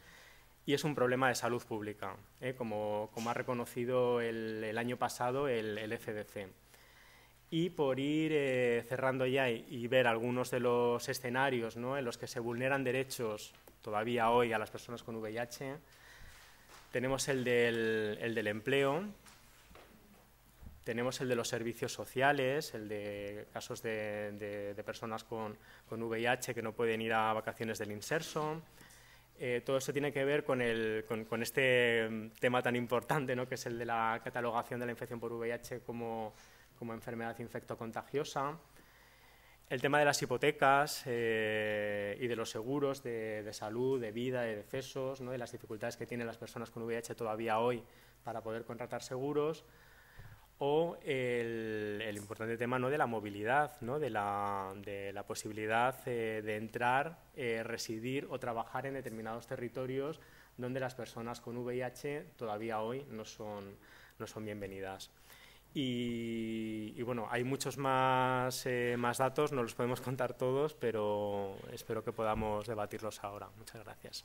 y es un problema de salud pública, eh, como, ha reconocido el, año pasado el, el FDC. Y por ir eh, cerrando ya y, ver algunos de los escenarios en los que se vulneran derechos todavía hoy a las personas con VIH, tenemos el del, el del empleo, tenemos el de los servicios sociales, el de casos de, personas con, VIH que no pueden ir a vacaciones del inserso. Eh, todo eso tiene que ver con, este mm, tema tan importante, que es el de la catalogación de la infección por VIH como como enfermedad infectocontagiosa. El tema de las hipotecas eh, y de los seguros de, salud, de vida, de decesos, ¿no? de las dificultades que tienen las personas con VIH todavía hoy para poder contratar seguros, o el, importante tema ¿no? de la movilidad, ¿no? de, la, de, la, posibilidad eh, de entrar, eh, residir o trabajar en determinados territorios donde las personas con VIH todavía hoy no son, no son bienvenidas. Y, bueno, hay muchos más, eh, más datos, no los podemos contar todos, pero espero que podamos debatirlos ahora. Muchas gracias.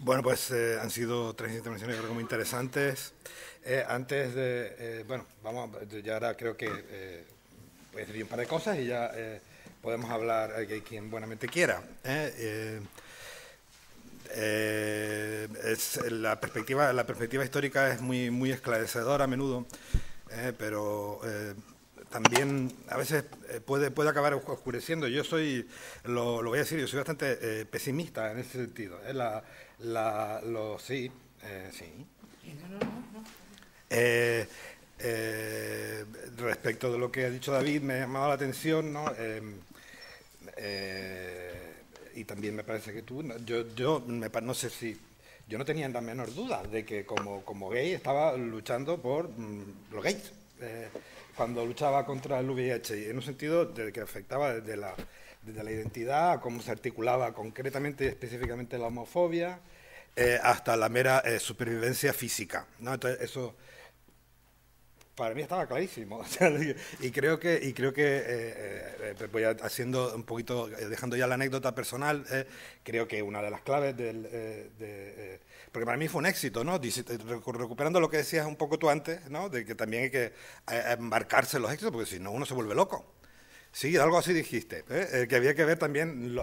Bueno, pues eh, han sido tres intervenciones creo muy interesantes. Eh, antes de, bueno, vamos, ya ahora creo que voy a decir un par de cosas y ya podemos hablar quien buenamente quiera. ¿eh? Eh, eh, es la perspectiva la perspectiva histórica es muy muy esclarecedora a menudo pero también a veces puede puede acabar oscureciendo yo soy lo, voy a decir yo soy bastante pesimista en ese sentido lo, sí sí respecto de lo que ha dicho David me ha llamado la atención ¿no? Eh, y también me parece que tú, yo, yo me, no sé si, yo no tenía la menor duda de que como, como gay estaba luchando por mm, los gays. Eh, cuando luchaba contra el VIH, en un sentido de que afectaba desde la, desde la identidad, cómo se articulaba concretamente y específicamente la homofobia, eh, hasta la mera supervivencia física. ¿no? Entonces, eso para mí estaba clarísimo. y creo que, y creo que eh, eh, voy haciendo un poquito, eh, dejando ya la anécdota personal, creo que una de las claves del. De, porque para mí fue un éxito, ¿no? Recuperando lo que decías un poco tú antes, ¿no? De que también hay que marcarse los éxitos, porque si no, uno se vuelve loco. Sí, algo así dijiste, ¿eh? Eh, que había que ver también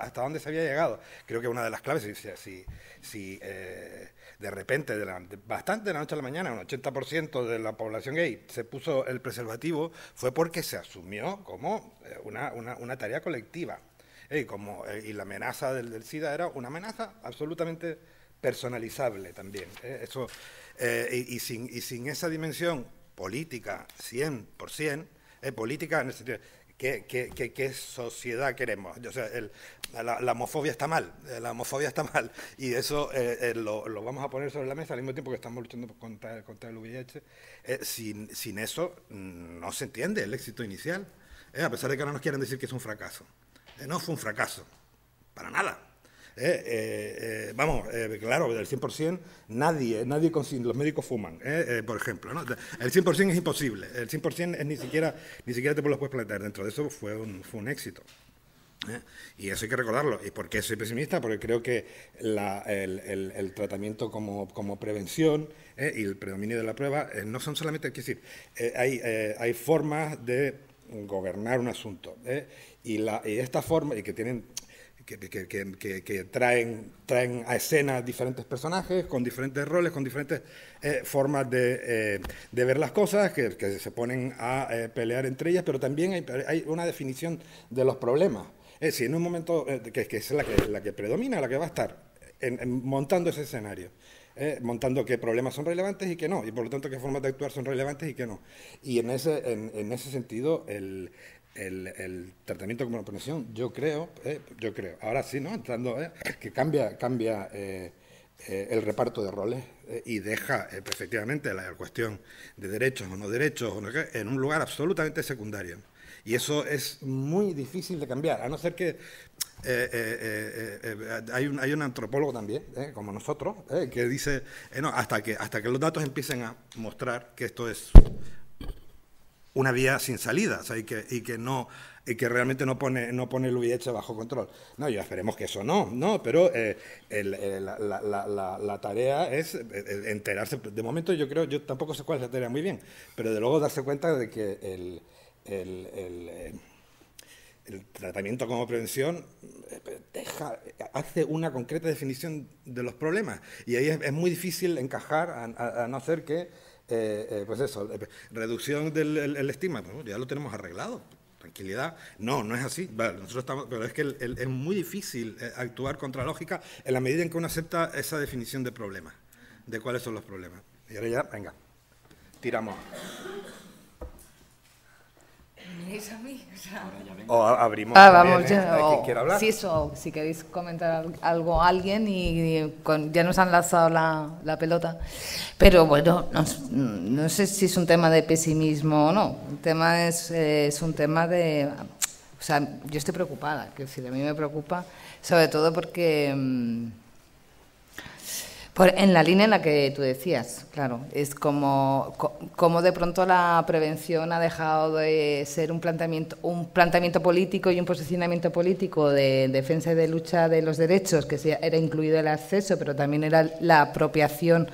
hasta dónde se había llegado. Creo que una de las claves, si, si, si eh, de repente, de bastante de la noche a la mañana, un 80% de la población gay se puso el preservativo, fue porque se asumió como una, tarea colectiva. Y, como, la amenaza del, del, SIDA era una amenaza absolutamente personalizable también. Eso, y, sin, y sin esa dimensión política 100%, política en el sentido ¿Qué, sociedad queremos. sea, la, homofobia está mal, eh, la homofobia está mal, y eso eh, eh, lo, vamos a poner sobre la mesa al mismo tiempo que estamos luchando contra, contra el VIH. sin, sin, eso mm, no se entiende el éxito inicial, a pesar de que ahora nos quieren decir que es un fracaso. no fue un fracaso, para nada. ¿eh? Eh, eh, vamos, claro, del 100% nadie, nadie los médicos fuman, por ejemplo. El 100% es imposible, el 100% es ni siquiera, ni siquiera te lo puedes plantear. Dentro de eso fue un, éxito. Y eso hay que recordarlo. ¿Y por qué soy pesimista? Porque creo que el, tratamiento como, como prevención y el predominio de la prueba no son solamente, decir, hay, hay formas de gobernar un asunto. Y, la, y esta forma, y que tienen que, traen, traen a escena diferentes personajes, con diferentes roles, con diferentes eh, formas eh, de, ver las cosas, que, se ponen a eh, pelear entre ellas, pero también hay, una definición de los problemas. Es decir, en un momento que, es la que, predomina, la que va a estar montando ese escenario. montando qué problemas son relevantes y qué no, y por lo tanto qué formas de actuar son relevantes y qué no. Y en ese, en ese sentido, el, el, tratamiento como la yo creo, eh, yo creo, ahora sí, ¿no? Entrando, eh, que cambia, cambia eh, el reparto de roles y deja efectivamente la cuestión de derechos o no derechos en un lugar absolutamente secundario. Y eso es muy difícil de cambiar, a no ser que hay, un, hay un antropólogo también, como nosotros, que dice, hasta que, hasta que los datos empiecen a mostrar que esto es una vía sin salida o y, que, y, que, no, que realmente no pone, no pone bajo control. No, ya esperemos que eso no, no pero eh, eh, la, tarea es eh, enterarse. De momento yo creo, yo tampoco sé cuál es la tarea muy bien, pero de luego darse cuenta de que el, tratamiento como prevención hace una concreta definición de los problemas y ahí es, muy difícil encajar a, no hacer que eh, eh, pues eso, reducción del el, estigma, pues, ya lo tenemos arreglado, tranquilidad. No, no es así. nosotros estamos, pero es que es muy difícil eh, actuar contra lógica en la medida en que uno acepta esa definición de problemas, de cuáles son los problemas. Y ahora ya, venga, tiramos. O, abrimos. Ah, vamos, ¿eh? oh, si queréis comentar algo a alguien y, ya nos han lanzado la, pelota. Pero bueno, no, sé si es un tema de pesimismo o no. El tema es, es un tema de. O sea, yo estoy preocupada, que si a mí me preocupa, sobre todo porque. Mm, en la línea en la que tú decías, claro, es como, como de pronto la prevención ha dejado de ser un planteamiento, un planteamiento político y un posicionamiento político de defensa y de lucha de los derechos, que era incluido el acceso, pero también era la apropiación.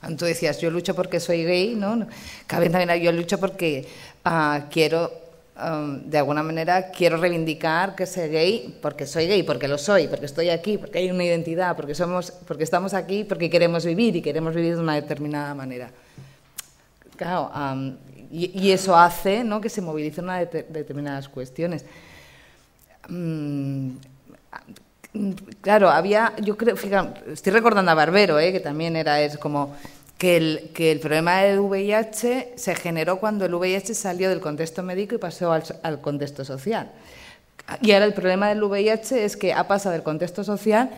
Cuando tú decías, yo lucho porque soy gay, ¿no? Cabe también, yo lucho porque ah, quiero Um, de alguna manera quiero reivindicar que soy gay porque soy gay, porque lo soy, porque estoy aquí, porque hay una identidad, porque, somos, porque estamos aquí, porque queremos vivir y queremos vivir de una determinada manera. Claro, um, y, eso hace que se movilicen determinadas cuestiones. Mm, claro, había, yo creo, fíjate, estoy recordando a Barbero, eh, que también era es como que el, problema del VIH se generó cuando el VIH salió del contexto médico y pasó al, contexto social. Y ahora el problema del VIH es que ha pasado del contexto social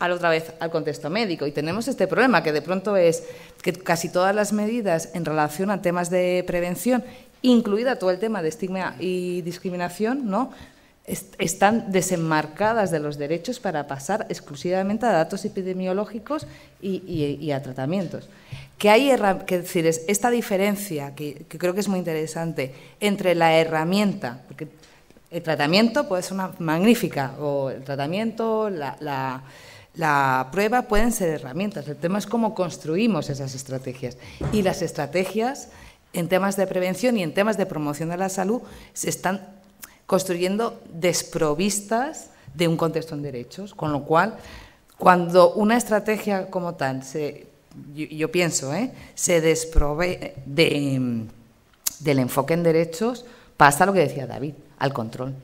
al otra vez al contexto médico. Y tenemos este problema que de pronto es que casi todas las medidas en relación a temas de prevención, incluida todo el tema de estigma y discriminación, ¿no? están desenmarcadas de los derechos para pasar exclusivamente a datos epidemiológicos y, a tratamientos. Que hay que decir, es esta diferencia que, creo que es muy interesante entre la herramienta, porque el tratamiento puede ser una magnífica, o el tratamiento, la, la, prueba pueden ser herramientas. El tema es cómo construimos esas estrategias. Y las estrategias en temas de prevención y en temas de promoción de la salud se están construyendo desprovistas de un contexto en derechos, con lo cual, cuando una estrategia como tal se, yo, pienso, ¿eh? se desprove de, del enfoque en derechos, pasa lo que decía David, al control.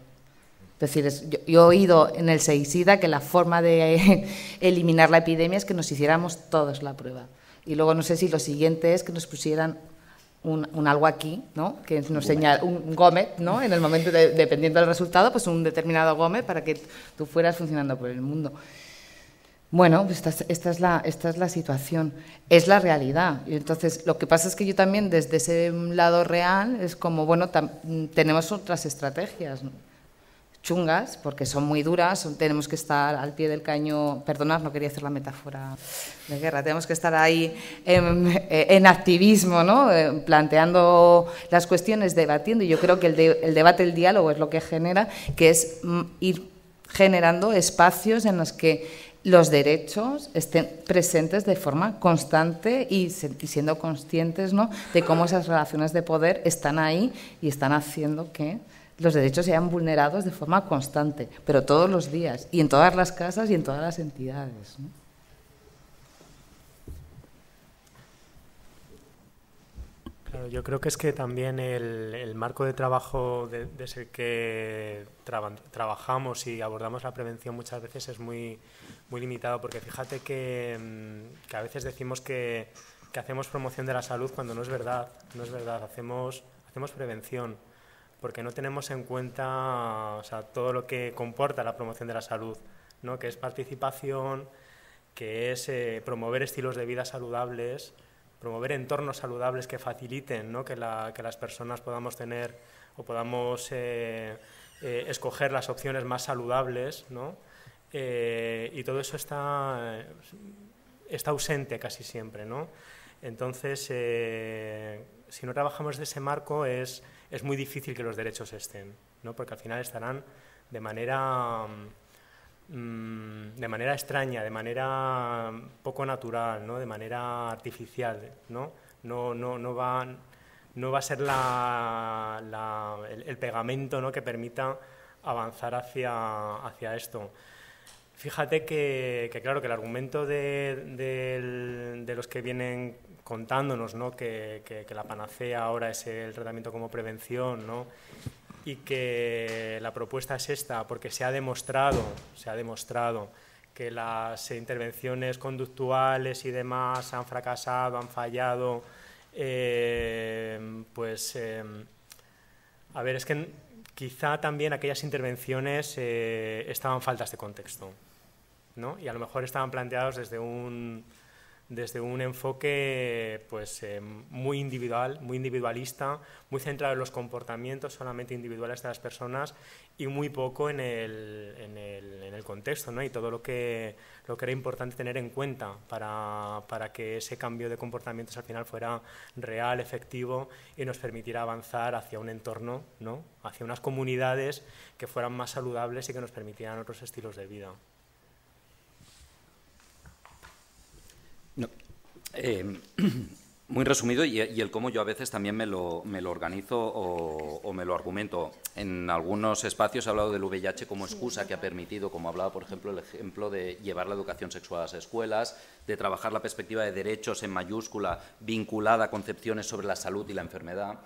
Es decir, yo, he oído en el SEISIDA que la forma de eliminar la epidemia es que nos hiciéramos todos la prueba. Y luego no sé si lo siguiente es que nos pusieran un, algo aquí, ¿no? Que nos señala un gómez ¿no? En el momento, dependiendo del resultado, pues un determinado gómez para que tú fueras funcionando por el mundo. Bueno, pues esta, es la, esta es la situación, es la realidad. Y entonces, lo que pasa es que yo también, desde ese lado real, es como, bueno, tenemos otras estrategias, ¿no? chungas, porque son muy duras, tenemos que estar al pie del caño, perdonad, no quería hacer la metáfora de guerra, tenemos que estar ahí en, eh, activismo, ¿no? Eh, planteando las cuestiones, debatiendo, y yo creo que el, debate, el diálogo es lo que genera, que es mm, ir generando espacios en los que los derechos estén presentes de forma constante y, siendo conscientes de cómo esas relaciones de poder están ahí y están haciendo que los derechos sean vulnerados de forma constante, pero todos los días, y en todas las casas y en todas las entidades. Claro, yo creo que es que también el, marco de trabajo de, desde el que trabajamos y abordamos la prevención muchas veces es muy, limitado, porque fíjate mm, que, a veces decimos que, que hacemos promoción de la salud cuando no es verdad, no es verdad, hacemos, hacemos prevención porque no tenemos en cuenta todo lo que comporta la promoción de la salud, ¿no? que es participación, que es eh, promover estilos de vida saludables, promover entornos saludables que faciliten ¿no? que, que, las personas podamos tener o podamos eh, eh, escoger las opciones más saludables. ¿no? y todo eso está, está ausente casi siempre. ¿no? Entonces, si no trabajamos de ese marco es es muy difícil que los derechos estén, ¿no? porque al final estarán de manera, mm, de manera extraña, de manera poco natural, ¿no? de manera artificial. No, no, no, va, no va a ser la, el, pegamento ¿no? que permita avanzar hacia, hacia esto. Fíjate que, claro, que el argumento de los que vienen contándonos que, la panacea ahora es el tratamiento como prevención y que la propuesta es esta, porque se ha demostrado, se ha demostrado que las intervenciones conductuales y demás han fracasado, han fallado, eh, pues, eh, a ver, es que quizá también aquellas intervenciones eh, estaban faltas de contexto, Y a lo mejor estaban planteados desde un desde un enfoque pues, eh, muy individual, muy individualista, muy centrado en los comportamientos solamente individuales de las personas y muy poco en el, en el, en el contexto ¿no? y todo lo que, lo que era importante tener en cuenta para, para, que ese cambio de comportamientos al final fuera real, efectivo y nos permitiera avanzar hacia un entorno, ¿no? hacia unas comunidades que fueran más saludables y que nos permitieran otros estilos de vida. Em, muy resumido y, el cómo yo a veces también me lo, organizo o, me lo argumento. En algunos espacios he hablado del VIH como excusa que ha permitido, como hablado, por ejemplo el ejemplo de llevar la educación sexual a las escuelas, de trabajar la perspectiva de derechos en mayúscula vinculada a concepciones sobre la salud y la enfermedad.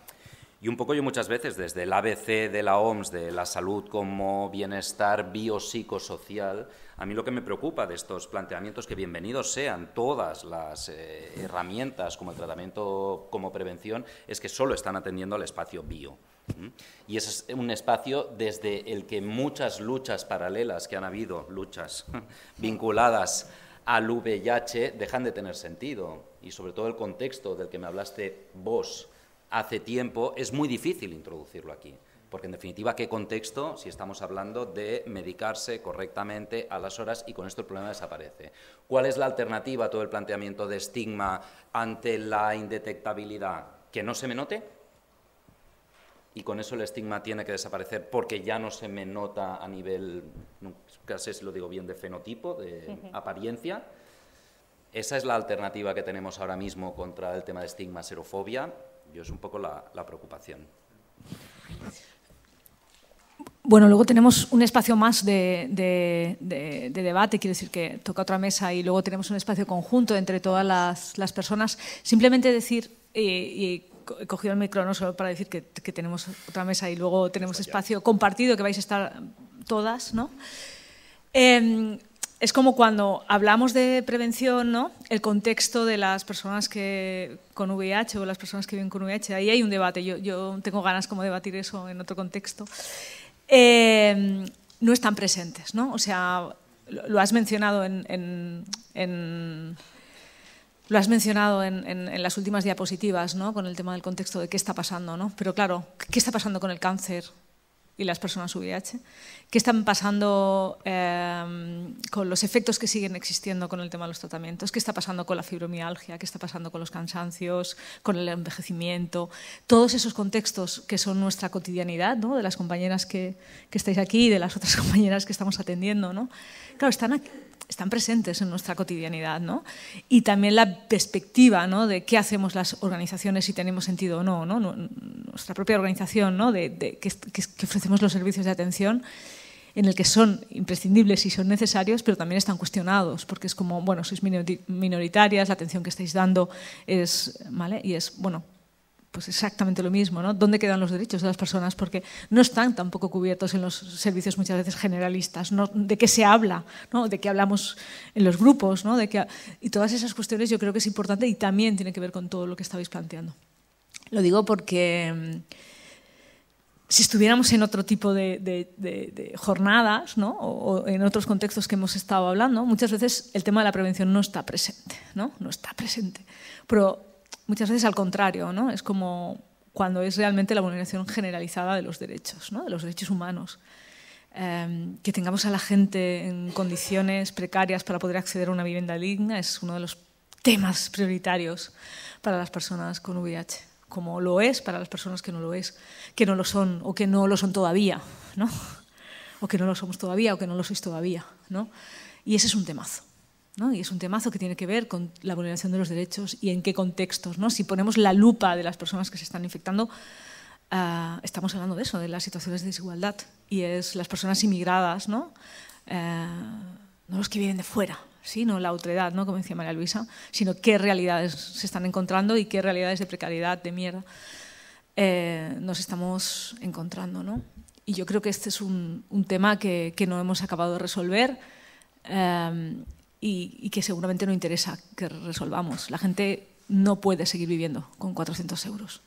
Y un poco yo muchas veces, desde el ABC de la OMS, de la salud como bienestar biopsicosocial, a mí lo que me preocupa de estos planteamientos, que bienvenidos sean todas las eh, herramientas como el tratamiento, como prevención, es que solo están atendiendo al espacio bio. Y es un espacio desde el que muchas luchas paralelas que han habido, luchas vinculadas al VIH, dejan de tener sentido. Y sobre todo el contexto del que me hablaste vos, hace tiempo, es muy difícil introducirlo aquí. Porque, en definitiva, ¿qué contexto si estamos hablando de medicarse correctamente a las horas y con esto el problema desaparece? ¿Cuál es la alternativa a todo el planteamiento de estigma ante la indetectabilidad? ¿Que no se me note? Y con eso el estigma tiene que desaparecer porque ya no se me nota a nivel, nunca sé si lo digo bien, de fenotipo, de apariencia. Esa es la alternativa que tenemos ahora mismo contra el tema de estigma, serofobia, yo es un poco la, preocupación. Bueno, luego tenemos un espacio más de, debate, Quiero decir que toca otra mesa y luego tenemos un espacio conjunto entre todas las, personas. Simplemente decir, y, he cogido el micrófono solo para decir que, tenemos otra mesa y luego tenemos espacio compartido que vais a estar todas, ¿no? Em, es como cuando hablamos de prevención, ¿no? El contexto de las personas que con VIH o las personas que viven con VIH, ahí hay un debate. Yo, tengo ganas como debatir eso en otro contexto. Eh, no están presentes, ¿no? O sea, lo, has mencionado en, lo has mencionado en, las últimas diapositivas, ¿no? con el tema del contexto de qué está pasando, ¿no? Pero claro, ¿qué está pasando con el cáncer? y las personas VIH, qué están pasando eh, con los efectos que siguen existiendo con el tema de los tratamientos, qué está pasando con la fibromialgia, qué está pasando con los cansancios, con el envejecimiento, todos esos contextos que son nuestra cotidianidad, de las compañeras que, que, estáis aquí y de las otras compañeras que estamos atendiendo. ¿no? Claro, están aquí, están presentes en nuestra cotidianidad, ¿no? Y también la perspectiva, ¿no? De qué hacemos las organizaciones, si tenemos sentido o no, ¿no? Nuestra propia organización, ¿no? De, que, que, ofrecemos los servicios de atención, en el que son imprescindibles y son necesarios, pero también están cuestionados, porque es como, bueno, sois minoritarias, la atención que estáis dando es, ¿vale? Y es, bueno, pues exactamente lo mismo, ¿no? ¿Dónde quedan los derechos de las personas? Porque no están tampoco cubiertos en los servicios muchas veces generalistas, ¿no? ¿De qué se habla? ¿De qué hablamos en los grupos? ¿no? De Y todas esas cuestiones yo creo que es importante y también tiene que ver con todo lo que estabais planteando. Lo digo porque mm, si estuviéramos en otro tipo de, jornadas ¿no? o, o, en otros contextos que hemos estado hablando, muchas veces el tema de la prevención no está presente, ¿no? No está presente. Pero muchas veces al contrario, ¿no? Es como cuando es realmente la vulneración generalizada de los derechos, de los derechos humanos. Em, que tengamos a la gente en condiciones precarias para poder acceder a una vivienda digna es uno de los temas prioritarios para las personas con VIH, como lo es para las personas que no lo es, que no lo son o que no lo son todavía, ¿no? O que no lo somos todavía o que no lo sois todavía, ¿no? Y ese es un temazo. Y es un temazo que tiene que ver con la vulneración de los derechos y en qué contextos. ¿no? Si ponemos la lupa de las personas que se están infectando, ah, estamos hablando de eso, de las situaciones de desigualdad. Y es las personas inmigradas, no, eh, no los que vienen de fuera, sino la otredad, ¿no? como decía María Luisa, sino qué realidades se están encontrando y qué realidades de precariedad, de mierda, eh, nos estamos encontrando. Y yo creo que este es un, tema que, no hemos acabado de resolver. Eh, y, que seguramente no interesa que resolvamos. La gente no puede seguir viviendo con 400 euros,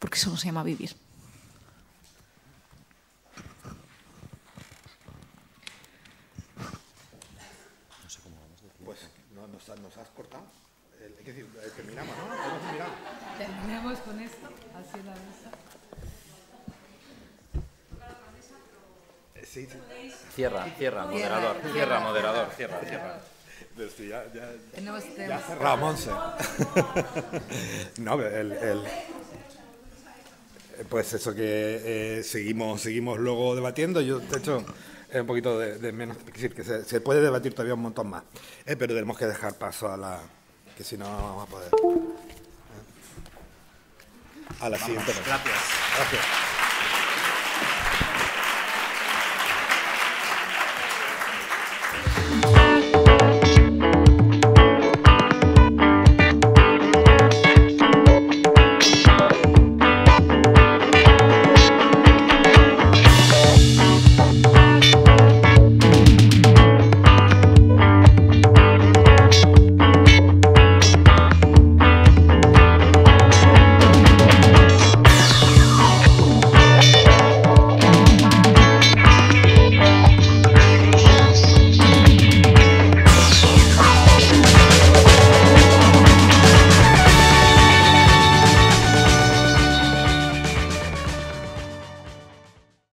porque eso no se llama vivir. pues nos has cortado. Eh, decir, eh, terminamos, ¿no? Terminamos con esto. Cierra, cierra, moderador, cierra, moderador, cierra, cierra. Ya, ya, no, el, el, pues eso que eh, seguimos, seguimos luego debatiendo. Yo, de hecho, es un poquito de, menos, es decir, que se, puede debatir todavía un montón más, eh, pero tenemos que dejar paso a la, que si no, vamos a poder. ¿eh? a la siguiente. Gracias. Gracias.